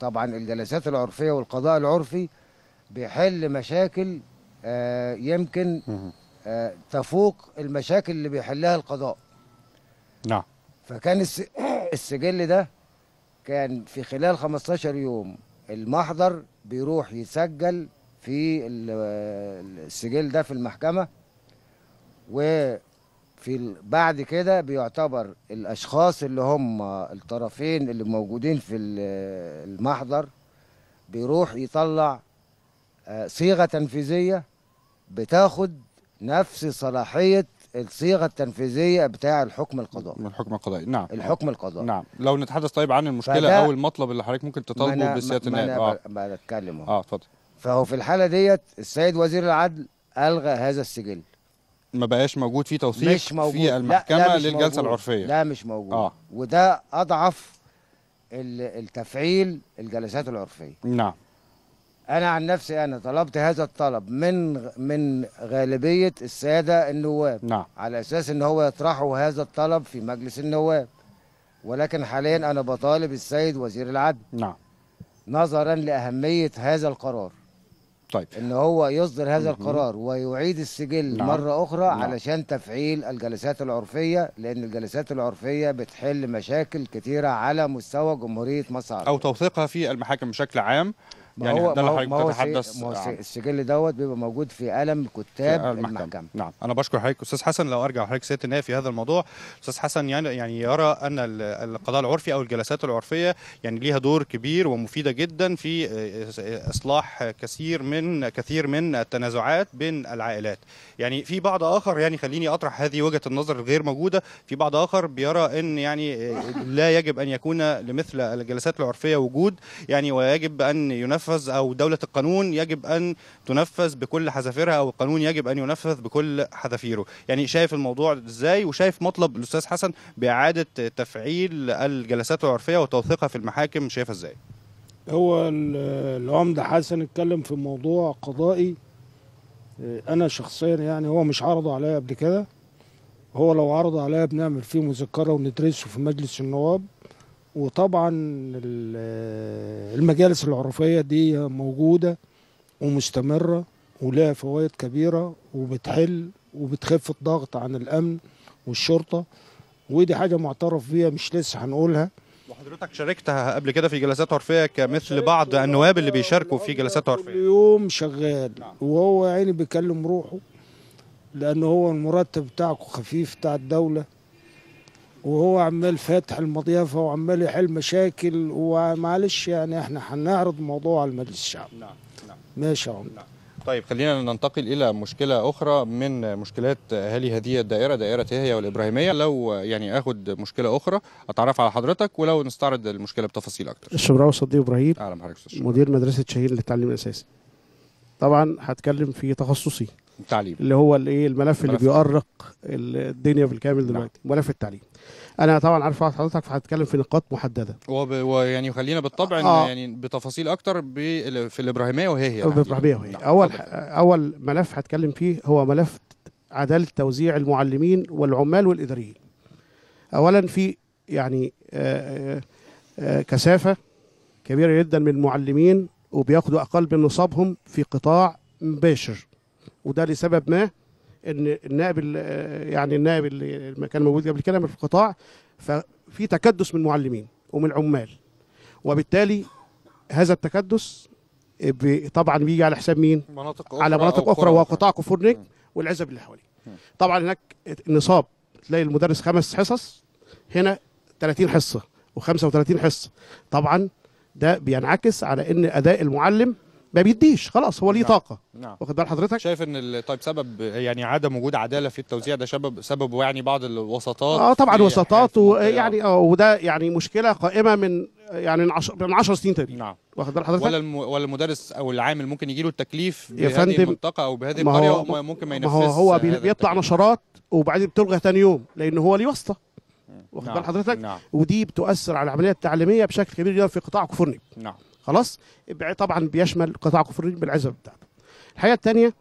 طبعا الجلسات العرفيه والقضاء العرفي بيحل مشاكل آه، يمكن آه، تفوق المشاكل اللي بيحلها القضاء نعم فكان السجل ده كان في خلال 15 يوم المحضر بيروح يسجل في السجل ده في المحكمة وفي بعد كده بيعتبر الأشخاص اللي هم الطرفين اللي موجودين في المحضر بيروح يطلع صيغه تنفيذيه بتاخد نفس صلاحيه الصيغه التنفيذيه بتاع الحكم القضائي من الحكم القضائي نعم الحكم القضائي نعم لو نتحدث طيب عن المشكله او المطلب اللي حضرتك ممكن تطالبه بسياده النائب اه انا بتكلم اه اتفضل فهو في الحاله ديت السيد وزير العدل الغى هذا السجل ما بقاش موجود فيه توثيق مش موجود. في المحكمه لا لا مش للجلسه موجود. العرفيه لا مش موجود آه. وده اضعف التفعيل الجلسات العرفيه نعم انا عن نفسي انا طلبت هذا الطلب من من غالبيه الساده النواب نعم. على اساس ان هو يطرحوا هذا الطلب في مجلس النواب ولكن حاليا انا بطالب السيد وزير العدل نعم نظرا لاهميه هذا القرار طيب ان هو يصدر هذا القرار ويعيد السجل نعم. مره اخرى نعم. علشان تفعيل الجلسات العرفيه لان الجلسات العرفيه بتحل مشاكل كتيره على مستوى جمهوريه مصر او توثيقها في المحاكم بشكل عام ما يعني هو ده اللي حضرتك تتحدث ما هو السجل دوت بيبقى موجود في قلم كتاب في المحكمة. المحكمة نعم انا بشكر حضرتك استاذ حسن لو ارجع لحضرتك سياده النائب في هذا الموضوع استاذ حسن يعني يعني يرى ان القضاء العرفي او الجلسات العرفيه يعني ليها دور كبير ومفيده جدا في اصلاح كثير من كثير من التنازعات بين العائلات يعني في بعض اخر يعني خليني اطرح هذه وجهه النظر الغير موجوده في بعض اخر بيرى ان يعني لا يجب ان يكون لمثل الجلسات العرفيه وجود يعني ويجب ان ينفذ تنفذ او دوله القانون يجب ان تنفذ بكل حذافيرها او القانون يجب ان ينفذ بكل حذافيره يعني شايف الموضوع ازاي وشايف مطلب الاستاذ حسن باعاده تفعيل الجلسات العرفيه وتوثيقها في المحاكم شايفها ازاي هو العمده حسن اتكلم في موضوع قضائي انا شخصيا يعني هو مش عرضه عليا قبل كده هو لو عرض عليا بنعمل فيه مذكره وندرسه في مجلس النواب وطبعا المجالس العرفية دي موجودة ومستمرة ولها فوائد كبيرة وبتحل وبتخف الضغط عن الأمن والشرطة ودي حاجة معترف بيها مش لسه هنقولها وحضرتك شاركتها قبل كده في جلسات عرفيه كمثل بعض النواب اللي بيشاركوا في جلسات عرفيه يوم شغال وهو يعني بيكلم روحه لان هو المرتب بتاعه خفيف بتاع الدوله وهو عمال فاتح المضيافة وعمال يحل مشاكل ومعلش يعني احنا هنعرض موضوع على مجلس الشعب نعم نعم ماشي نعم. طيب خلينا ننتقل الى مشكله اخرى من مشكلات اهالي هذه الدائره دائره هي والابراهيميه لو يعني اخد مشكله اخرى اتعرف على حضرتك ولو نستعرض المشكله بتفاصيل اكتر الشبراوي صديق ابراهيم اهلا بحضرتك مدير مدرسه شهير للتعليم الاساسي طبعا هتكلم في تخصصي التعليم اللي هو الايه الملف, الملف اللي بيؤرق الدنيا بالكامل نعم. دلوقتي نعم. ملف التعليم انا طبعا عارف حضرتك فهتكلم في نقاط محدده ويعني خلينا بالطبع آه. يعني بتفاصيل اكتر في الابراهيميه وهي هي الابراهيميه وهي نعم. اول اول ملف هتكلم فيه هو ملف عداله توزيع المعلمين والعمال والاداريين اولا في يعني آه، آه، آه، كثافه كبيره جدا من المعلمين وبياخدوا اقل من نصابهم في قطاع مباشر وده لسبب ما ان النائب يعني النائب اللي كان موجود قبل كده في القطاع ففي تكدس من المعلمين ومن العمال وبالتالي هذا التكدس طبعا بيجي على حساب مين؟ مناطق أخرى على مناطق اخرى وقطاع كفر نجم والعزب اللي حواليه. طبعا هناك نصاب تلاقي المدرس خمس حصص هنا 30 حصه و35 حصه. طبعا ده بينعكس على ان اداء المعلم ما بيديش خلاص هو ليه نعم. طاقه نعم واخد بال حضرتك شايف ان طيب سبب يعني عدم وجود عداله في التوزيع ده سبب سببه يعني بعض الوساطات اه طبعا وساطات ويعني اه وده يعني مشكله قائمه من يعني من 10 من 10 سنين تقريبا نعم واخد بال حضرتك ولا الم... ولا المدرس او العامل ممكن يجي له التكليف بهذه فندم المنطقه او بهذه القريه هو... ممكن ما ينفذش ما هو هو بيطلع نشرات وبعدين بتلغى ثاني يوم لان هو ليه واسطه نعم. واخد بال حضرتك نعم. ودي بتؤثر على العمليه التعليميه بشكل كبير جدا في قطاع كفرني نعم خلاص طبعا بيشمل قطاع كفر بالعزب بتاعته الحقيقه الثانيه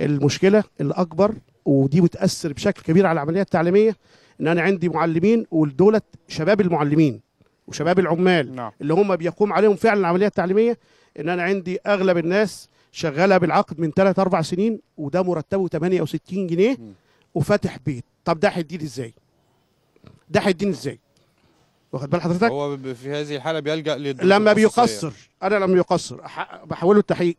المشكله الاكبر ودي بتاثر بشكل كبير على العمليه التعليميه ان انا عندي معلمين ودولت شباب المعلمين وشباب العمال نعم. اللي هم بيقوم عليهم فعلا العمليه التعليميه ان انا عندي اغلب الناس شغاله بالعقد من 3 4 سنين وده مرتبه 68 جنيه وفاتح بيت طب ده هيديني ازاي ده هيديني ازاي واخد بال حضرتك هو في هذه الحاله بيلجا لما بيقصر انا لما بيقصر بحوله التحقيق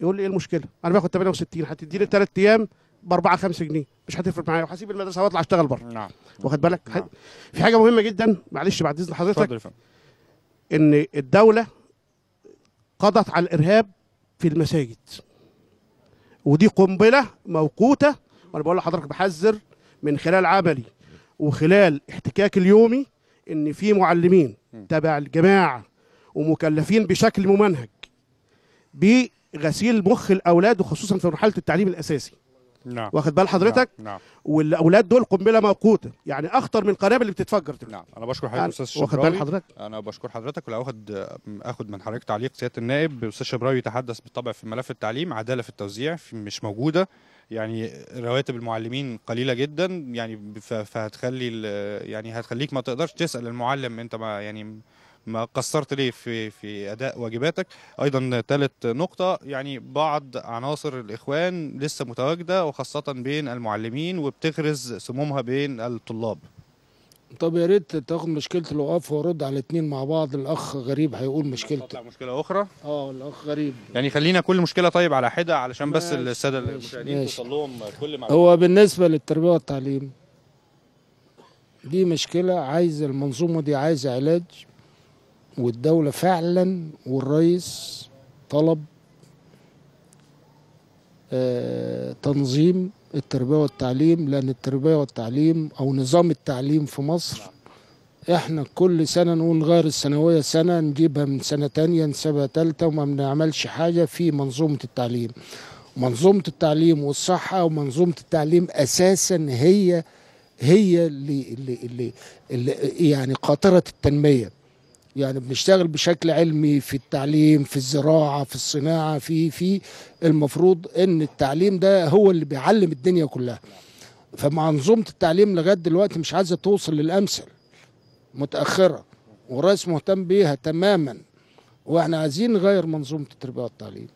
يقول لي ايه المشكله انا باخد 68 هتديني ثلاث ايام ب 4 5 جنيه مش هتفرق معايا وهسيب المدرسه واطلع اشتغل بره نعم واخد بالك نعم. في حاجه مهمه جدا معلش بعد اذن حضرتك ان الدوله قضت على الارهاب في المساجد ودي قنبله موقوته وانا بقول لحضرتك بحذر من خلال عملي وخلال احتكاك اليومي ان في معلمين تبع الجماعه ومكلفين بشكل ممنهج بغسيل مخ الاولاد وخصوصا في مرحله التعليم الاساسي نعم واخد بال حضرتك نعم, نعم. والاولاد دول قنبله موقوته يعني اخطر من القنابل اللي بتتفجر دلوقتي نعم انا بشكر حضرتك استاذ شبراوي واخد بال حضرتك انا بشكر حضرتك ولو اخد اخد من حضرتك تعليق سياده النائب استاذ شبراوي يتحدث بالطبع في ملف التعليم عداله في التوزيع في مش موجوده يعني رواتب المعلمين قليله جدا يعني فهتخلي يعني هتخليك ما تقدرش تسال المعلم انت ما يعني ما قصرت ليه في في اداء واجباتك ايضا ثالث نقطه يعني بعض عناصر الاخوان لسه متواجده وخاصه بين المعلمين وبتغرز سمومها بين الطلاب طب يا ريت تاخد مشكله الوقاف وارد على الاثنين مع بعض الاخ غريب هيقول مشكلته طلع مشكله اخرى اه الاخ غريب يعني خلينا كل مشكله طيب على حده علشان بس الساده المشاهدين توصل لهم كل معلومات هو بالنسبه للتربيه والتعليم دي مشكله عايز المنظومه دي عايز علاج والدوله فعلا والرئيس طلب آه تنظيم التربية والتعليم لأن التربية والتعليم أو نظام التعليم في مصر احنا كل سنة نقول نغير الثانوية سنة نجيبها من سنة تانية نسيبها تالتة وما بنعملش حاجة في منظومة التعليم منظومة التعليم والصحة ومنظومة التعليم أساسا هي هي اللي, اللي, اللي, اللي يعني قاطرة التنمية يعني بنشتغل بشكل علمي في التعليم في الزراعه في الصناعه في في المفروض ان التعليم ده هو اللي بيعلم الدنيا كلها فمنظومه التعليم لغايه دلوقتي مش عايزه توصل للامثل متاخره والرئيس مهتم بيها تماما واحنا عايزين نغير منظومه التربيه والتعليم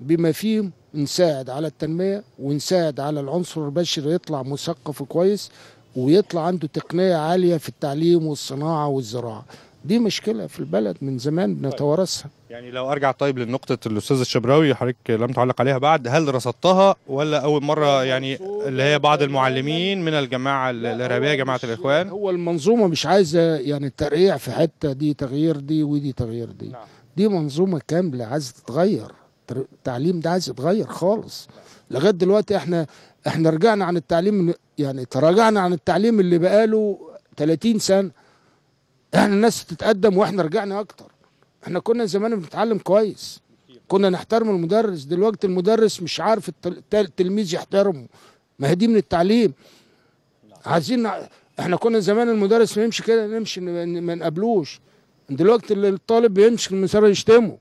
بما فيهم نساعد على التنميه ونساعد على العنصر البشري يطلع مثقف كويس ويطلع عنده تقنيه عاليه في التعليم والصناعه والزراعه دي مشكله في البلد من زمان طيب. بنتوارثها يعني لو ارجع طيب لنقطه الاستاذ الشبراوي حضرتك لم تعلق عليها بعد هل رصدتها ولا اول مره يعني اللي هي بعض المعلمين من الجماعه الارهابيه جماعه الاخوان هو المنظومه مش عايزه يعني ترقيع في حته دي تغيير دي ودي تغيير دي نعم. دي منظومه كامله عايزه تتغير التعليم ده عايز يتغير خالص لغايه دلوقتي احنا احنا رجعنا عن التعليم يعني تراجعنا عن التعليم اللي بقاله 30 سنه احنا الناس تتقدم واحنا رجعنا اكتر احنا كنا زمان بنتعلم كويس كنا نحترم المدرس دلوقتي المدرس مش عارف التلميذ يحترمه ما هي دي من التعليم عايزين احنا كنا زمان المدرس يمشي كده نمشي ما نقابلوش دلوقتي الطالب بيمشي المسار يشتمه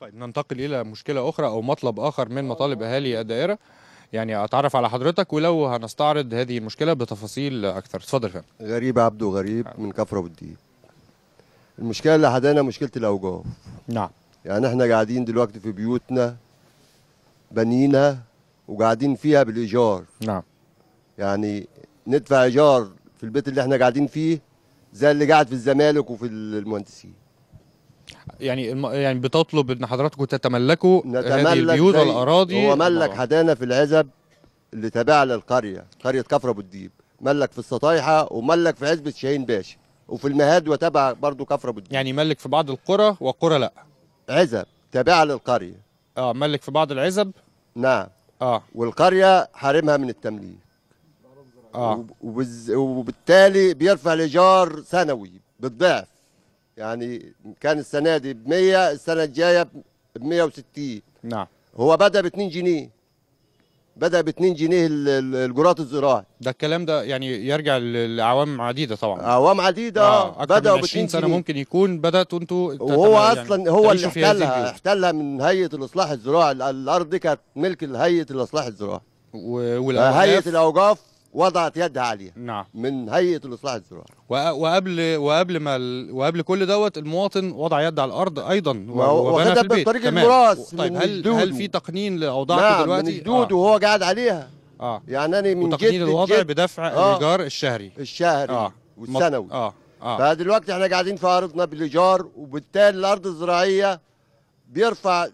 طيب ننتقل الى مشكله اخرى او مطلب اخر من مطالب آه. اهالي الدائره يعني اتعرف على حضرتك ولو هنستعرض هذه المشكله بتفاصيل اكثر اتفضل فندم غريب عبده غريب نعم. من كفر ابو المشكله اللي حدانا مشكله الاوجاف نعم يعني احنا قاعدين دلوقتي في بيوتنا بنينا وقاعدين فيها بالايجار نعم يعني ندفع ايجار في البيت اللي احنا قاعدين فيه زي اللي قاعد في الزمالك وفي المهندسين يعني يعني بتطلب ان حضراتكم تتملكوا هذه البيوت والاراضي هو ملك حدانا في العزب اللي تابعه للقريه قريه كفر ابو الديب ملك في السطايحه وملك في عزبه شاهين باشا وفي المهاد وتابع برضه كفر ابو الديب يعني ملك في بعض القرى وقرى لا عزب تابعه للقريه اه ملك في بعض العزب نعم اه والقريه حارمها من التمليك اه وبالتالي بيرفع الايجار سنوي بالضعف يعني كان السنه دي ب 100 السنه الجايه ب 160 نعم هو بدا ب 2 جنيه بدا ب 2 جنيه الجرات الزراعي ده الكلام ده يعني يرجع لاعوام عديده طبعا اعوام عديده اه بداوا ب 20 سنه جنيه. ممكن يكون بداتوا انتوا وهو يعني اصلا هو اللي احتلها احتلها من هيئه الاصلاح الزراعي الارض دي كانت ملك هيئه الاصلاح الزراعي و... والأوقاف هيئه الاوقاف وضعت يدها عليها نعم من هيئه الاصلاح الزراعي وقبل وقبل ما ال... وقبل كل دوت المواطن وضع يد على الارض ايضا وبنى في البيت طيب من طيب هل هل في تقنين لاوضاعته نعم دلوقتي؟ من آه. وهو قاعد عليها اه يعني انا من وتقنين الوضع جد بدفع آه. الايجار الشهري الشهري آه. والسنوي اه اه فدلوقتي احنا قاعدين في ارضنا بالايجار وبالتالي الارض الزراعيه بيرفع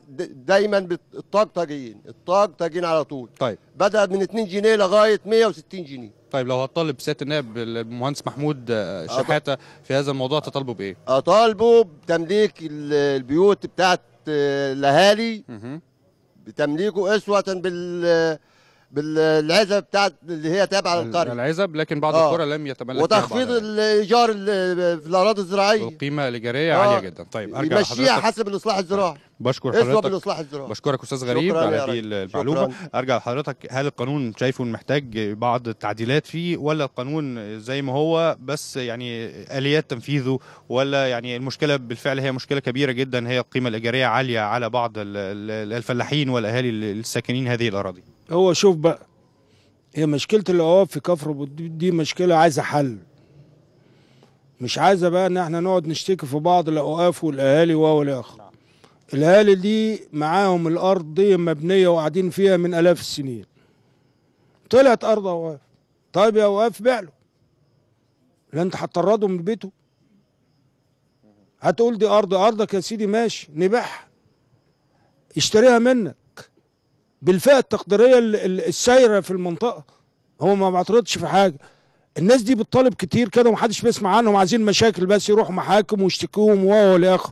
دايما بالطاج الطاج طاجين على طول طيب بدا من 2 جنيه لغايه 160 جنيه طيب لو هتطالب سياده النائب المهندس محمود آه، شحاته في هذا الموضوع تطالبه بايه؟ اطالبه بتمليك البيوت بتاعت آه، الاهالي بتمليكه اسوه بال بالعزب بتاعت اللي هي تابعه للقريه العزب لكن بعض آه. القرى لم يتملك وتخفيض الايجار في الاراضي الزراعيه القيمه الايجاريه آه. عاليه جدا طيب ارجع يمشيها حسب الاصلاح الزراعي طيب، بشكر حضرتك اسوى بالاصلاح الزراعي بشكرك استاذ غريب على هذه المعلومه ارجع لحضرتك هل القانون شايفه محتاج بعض التعديلات فيه ولا القانون زي ما هو بس يعني اليات تنفيذه ولا يعني المشكله بالفعل هي مشكله كبيره جدا هي القيمه الايجاريه عاليه على بعض الفلاحين والاهالي الساكنين هذه الاراضي هو شوف بقى هي مشكلة القواف في كفر دي مشكلة عايزة حل مش عايزة بقى ان احنا نقعد نشتكي في بعض الأوقاف والأهالي وهو الآخر الأهالي دي معاهم الأرض دي مبنية وقاعدين فيها من آلاف السنين طلعت أرض أوقاف طيب يا أوقاف بعله لا أنت هتطرده من بيته هتقول دي أرض أرضك يا سيدي ماشي نبيعها اشتريها منك بالفئه التقديريه السايره في المنطقه هو ما بيعترضش في حاجه الناس دي بتطالب كتير كده ومحدش بيسمع عنهم عايزين مشاكل بس يروحوا محاكم ويشتكوهم وهو الاخر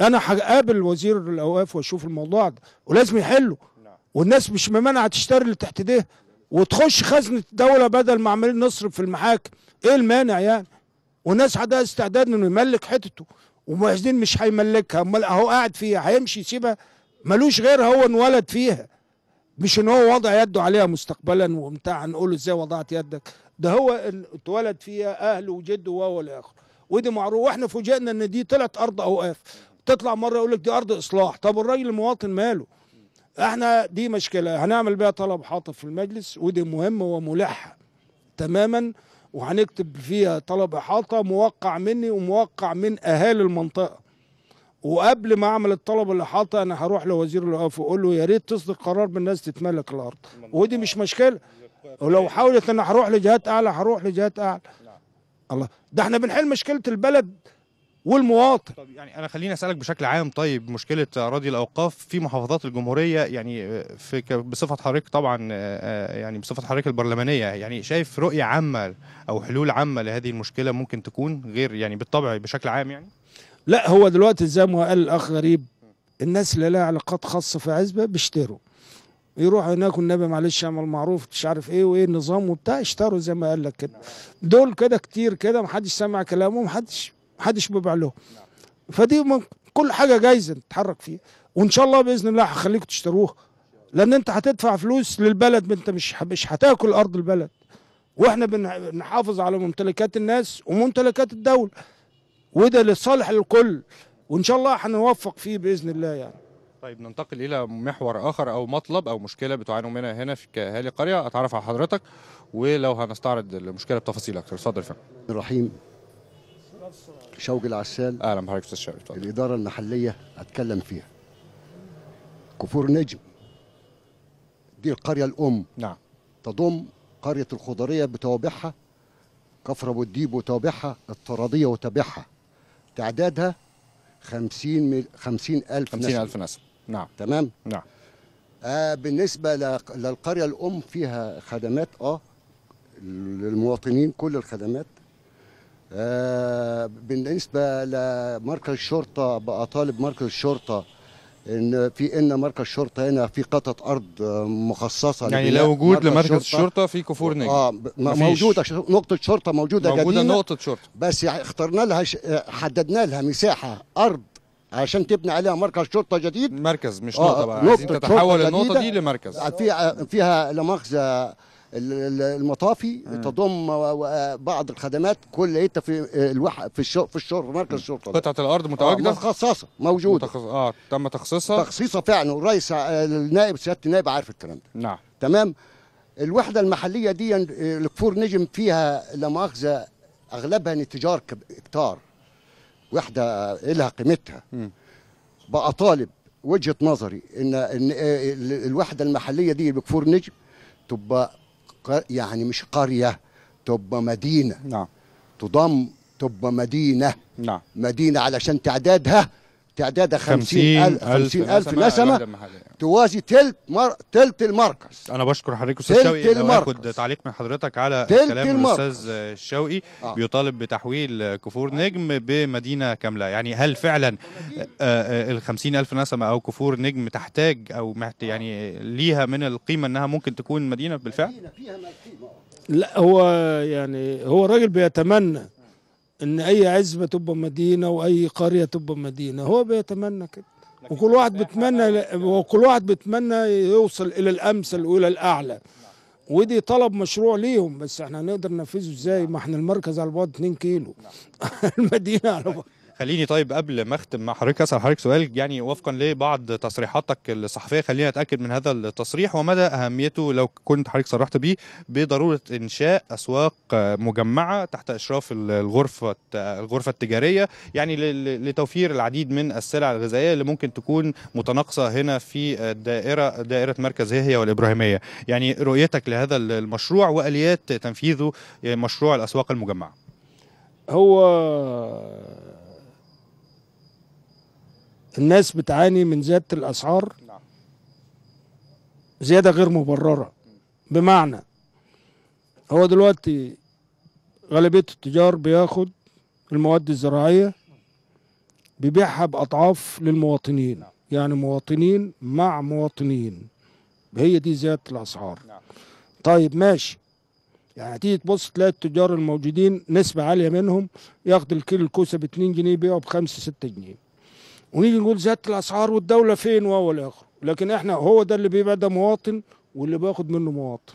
انا هقابل وزير الاوقاف واشوف الموضوع ده ولازم يحله نعم. والناس مش ممنعه تشتري اللي تحت ايديها وتخش خزنه الدوله بدل ما عمالين نصرف في المحاكم ايه المانع يعني والناس عندها استعداد انه يملك حتته ومعزدين مش هيملكها امال اهو قاعد فيها هيمشي يسيبها ملوش غيرها هو انولد فيها مش ان هو وضع يده عليها مستقبلا وامتاع نقول ازاي وضعت يدك ده هو اتولد فيها اهله وجده وهو الاخر ودي معروف واحنا فوجئنا ان دي طلعت ارض اوقاف تطلع مره يقول لك دي ارض اصلاح طب الراجل المواطن ماله احنا دي مشكله هنعمل بيها طلب حاطف في المجلس ودي مهمه وملحه تماما وهنكتب فيها طلب احاطه موقع مني وموقع من اهالي المنطقه وقبل ما اعمل الطلب اللي حاطه انا هروح لوزير الاوقاف واقول له يا ريت تصدر قرار بالناس تتملك الارض ودي مش مشكله ولو حاولت انا هروح لجهات اعلى هروح لجهات اعلى الله ده احنا بنحل مشكله البلد والمواطن طب يعني انا خليني اسالك بشكل عام طيب مشكله اراضي الاوقاف في محافظات الجمهوريه يعني في بصفه حضرتك طبعا آه، آه، يعني بصفه حضرتك البرلمانيه يعني شايف رؤيه عامه او حلول عامه لهذه المشكله ممكن تكون غير يعني بالطبع بشكل عام يعني لا هو دلوقتي زي ما قال الاخ غريب الناس اللي لها علاقات خاصه في عزبه بيشتروا يروح هناك والنبي معلش اعمل معروف مش عارف ايه وايه النظام وبتاع اشتروا زي ما قال لك كده دول كده كتير كده محدش سمع كلامهم محدش محدش بيبيع لهم فدي كل حاجه جايزه تتحرك فيها وان شاء الله باذن الله هخليكم تشتروها لان انت هتدفع فلوس للبلد انت مش مش هتاكل ارض البلد واحنا بنحافظ على ممتلكات الناس وممتلكات الدوله وده لصالح الكل وان شاء الله هنوفق فيه باذن الله يعني طيب ننتقل الى محور اخر او مطلب او مشكله بتعانوا منها هنا في كاهالي القريه اتعرف على حضرتك ولو هنستعرض المشكله بتفاصيل اكتر اتفضل يا فندم الرحيم شوقي العسال اهلا بحضرتك استاذ شوقي اتفضل الاداره المحليه هتكلم فيها كفور نجم دي القريه الام نعم تضم قريه الخضريه بتوابعها كفر ابو الديب وتوابعها الطراديه وتابعها تعدادها 50 مل... 50 ألف 50 ألف نسمة نعم تمام نعم آه بالنسبة ل... للقرية الأم فيها خدمات اه للمواطنين كل الخدمات آه بالنسبة لمركز الشرطة بقى طالب مركز الشرطة ان في ان مركز شرطه هنا في قطط ارض آه، مخصصه يعني لا وجود لمركز الشرطه, الشرطه في كفور آه، نجم اه موجوده نقطه شرطه موجوده موجوده نقطه شرطه بس اخترنا لها ش... حددنا لها مساحه ارض عشان تبني عليها مركز شرطه جديد مركز مش آه، نقطه بقى نقطة عايزين تتحول النقطه دي لمركز فيها فيها لمؤاخذه المطافي آه. تضم بعض الخدمات كليتها في آه، الوح في الشر في الشر مركز الشرطه قطعه الارض متواجده آه متخصصه موجوده متخص... اه تم تخصيصها تخصيصها فعلا والرئيس آه، النائب سياده النائب عارف الكلام ده نعم تمام الوحده المحليه دي الكفور نجم فيها لا مؤاخذه اغلبها نتجار كتار وحده لها قيمتها بقى طالب وجهه نظري ان ان الوحده المحليه دي بكفور نجم تبقى يعني مش قرية تبقى مدينة نعم تضم تبقى مدينة نعم مدينة علشان تعدادها تعدادها 50 ألف نسمه توازي ثلث مر... ثلث المركز انا بشكر حضرتك استاذ شوقي انا اخد تعليق من حضرتك على كلام الاستاذ شوقي آه. بيطالب بتحويل كفور نجم بمدينه كامله يعني هل فعلا آه، آه، ال ألف نسمه او كفور نجم تحتاج او يعني ليها من القيمه انها ممكن تكون مدينه بالفعل؟ مدينة فيها لا هو يعني هو الراجل بيتمنى ان اي عزبه تبقى مدينه واي قريه تبقى مدينه هو بيتمنى كده وكل واحد بيتمنى وكل واحد بيتمنى يوصل الى الامثل والى الاعلى نعم. ودي طلب مشروع ليهم بس احنا هنقدر ننفذه ازاي نعم. ما احنا المركز على بعد 2 كيلو نعم. المدينه على بعد خليني طيب قبل ما اختم مع حضرتك اسال حضرتك سؤال يعني وفقا لبعض تصريحاتك الصحفيه خلينا اتاكد من هذا التصريح ومدى اهميته لو كنت حضرتك صرحت بيه بضروره انشاء اسواق مجمعه تحت اشراف الغرفه الغرفه التجاريه يعني لتوفير العديد من السلع الغذائيه اللي ممكن تكون متناقصه هنا في الدائره دائره مركز هي والابراهيميه يعني رؤيتك لهذا المشروع واليات تنفيذه مشروع الاسواق المجمعه هو الناس بتعاني من زيادة الأسعار نعم. زيادة غير مبررة بمعنى هو دلوقتي غالبية التجار بياخد المواد الزراعية بيبيعها بأضعاف للمواطنين نعم. يعني مواطنين مع مواطنين هي دي زيادة الأسعار نعم. طيب ماشي يعني تيجي تبص تلاقي التجار الموجودين نسبة عالية منهم ياخد الكيلو الكوسة ب 2 جنيه يبيعه ب 5 6 جنيه ونيجي نقول زادت الاسعار والدوله فين وهو الاخر لكن احنا هو ده اللي بيبقى ده مواطن واللي بياخد منه مواطن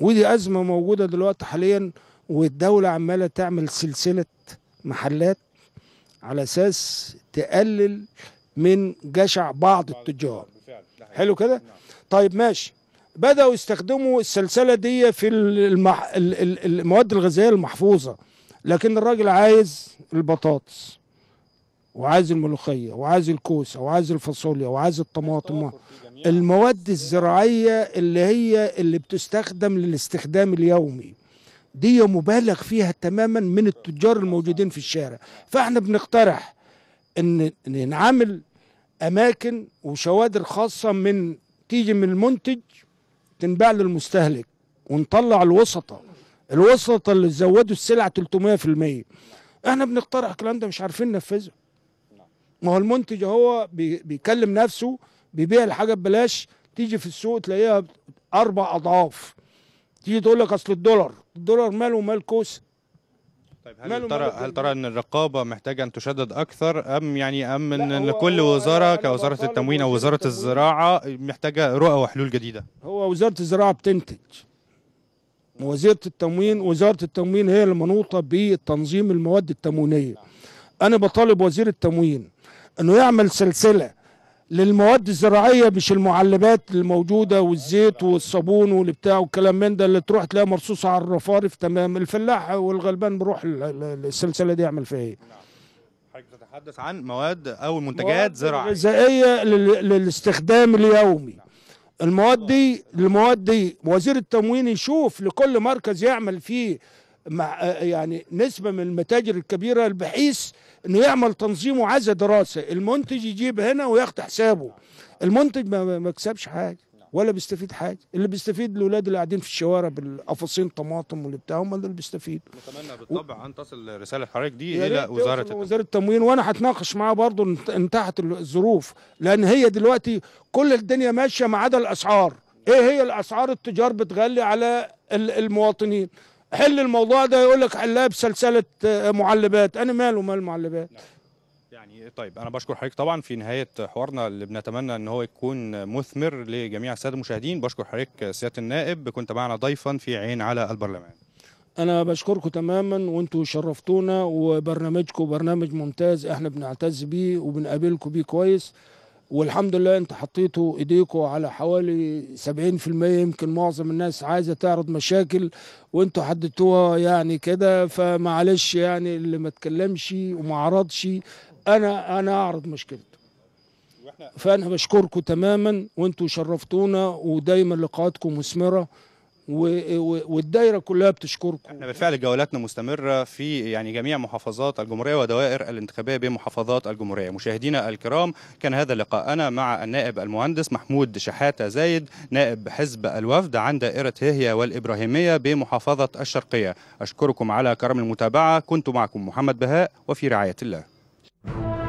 ودي ازمه موجوده دلوقتي حاليا والدوله عماله تعمل سلسله محلات على اساس تقلل من جشع بعض التجار حلو كده نعم. طيب ماشي بداوا يستخدموا السلسله دي في المح... المواد الغذائيه المحفوظه لكن الراجل عايز البطاطس وعايز الملوخيه وعايز الكوسه وعايز الفاصوليا وعايز الطماطم المواد الزراعيه اللي هي اللي بتستخدم للاستخدام اليومي دي مبالغ فيها تماما من التجار الموجودين في الشارع فاحنا بنقترح ان نعمل اماكن وشوادر خاصه من تيجي من المنتج تنباع للمستهلك ونطلع الوسطة الوسطة اللي زودوا السلعة 300% احنا بنقترح الكلام ده مش عارفين ننفذه ما هو المنتج هو بيكلم نفسه بيبيع الحاجه ببلاش تيجي في السوق تلاقيها اربع اضعاف تيجي تقول لك اصل الدولار الدولار ماله مال كوسه طيب هل ترى هل ترى ان الرقابه محتاجه ان تشدد اكثر ام يعني ام ان كل وزاره كوزاره التموين او وزاره الزراعه محتاجه رؤى وحلول جديده؟ هو وزاره الزراعه بتنتج وزيره التموين وزاره التموين هي المنوطه بتنظيم المواد التموينيه. انا بطالب وزير التموين انه يعمل سلسله للمواد الزراعيه مش المعلبات الموجوده والزيت والصابون والبتاع والكلام من ده اللي تروح تلاقيها مرصوصه على الرفارف تمام الفلاح والغلبان بيروح السلسله دي يعمل فيها ايه؟ حضرتك عن مواد او منتجات زراعيه غذائيه للاستخدام اليومي المواد دي المواد دي وزير التموين يشوف لكل مركز يعمل فيه مع آه، يعني نسبه من المتاجر الكبيره بحيث انه يعمل تنظيم وعزة دراسه المنتج يجيب هنا وياخد حسابه المنتج ما مكسبش حاجه ولا بيستفيد حاجه اللي بيستفيد الاولاد اللي قاعدين في الشوارع بالقفصين طماطم واللي بتاع هم اللي بيستفيدوا نتمنى بالطبع و... ان تصل رساله حضرتك دي الى وزاره التموين. وزاره التموين وانا هتناقش معاه برضه انتهت الظروف لان هي دلوقتي كل الدنيا ماشيه ما عدا الاسعار ايه هي الاسعار التجار بتغلي على المواطنين حل الموضوع ده يقول لك حلها بسلسله آه، معلبات انا ماله مال معلبات نعم. يعني طيب انا بشكر حضرتك طبعا في نهايه حوارنا اللي بنتمنى ان هو يكون مثمر لجميع الساده المشاهدين بشكر حضرتك آه، سياده النائب كنت معنا ضيفا في عين على البرلمان انا بشكركم تماما وانتوا شرفتونا وبرنامجكم برنامج ممتاز احنا بنعتز بيه وبنقابلكم بيه كويس والحمد لله انت حطيتوا ايديكوا على حوالي 70% يمكن معظم الناس عايزه تعرض مشاكل وانتوا حددتوها يعني كده فمعلش يعني اللي ما اتكلمش وما عرضش انا انا اعرض مشكلته فانا بشكركم تماما وانتوا شرفتونا ودايما لقاءاتكم مثمره والدايره كلها بتشكركم احنا بالفعل جولاتنا مستمره في يعني جميع محافظات الجمهوريه ودوائر الانتخابيه بمحافظات الجمهوريه مشاهدينا الكرام كان هذا لقاءنا مع النائب المهندس محمود شحاته زايد نائب حزب الوفد عن دائره هيهيا والابراهيميه بمحافظه الشرقيه اشكركم على كرم المتابعه كنت معكم محمد بهاء وفي رعايه الله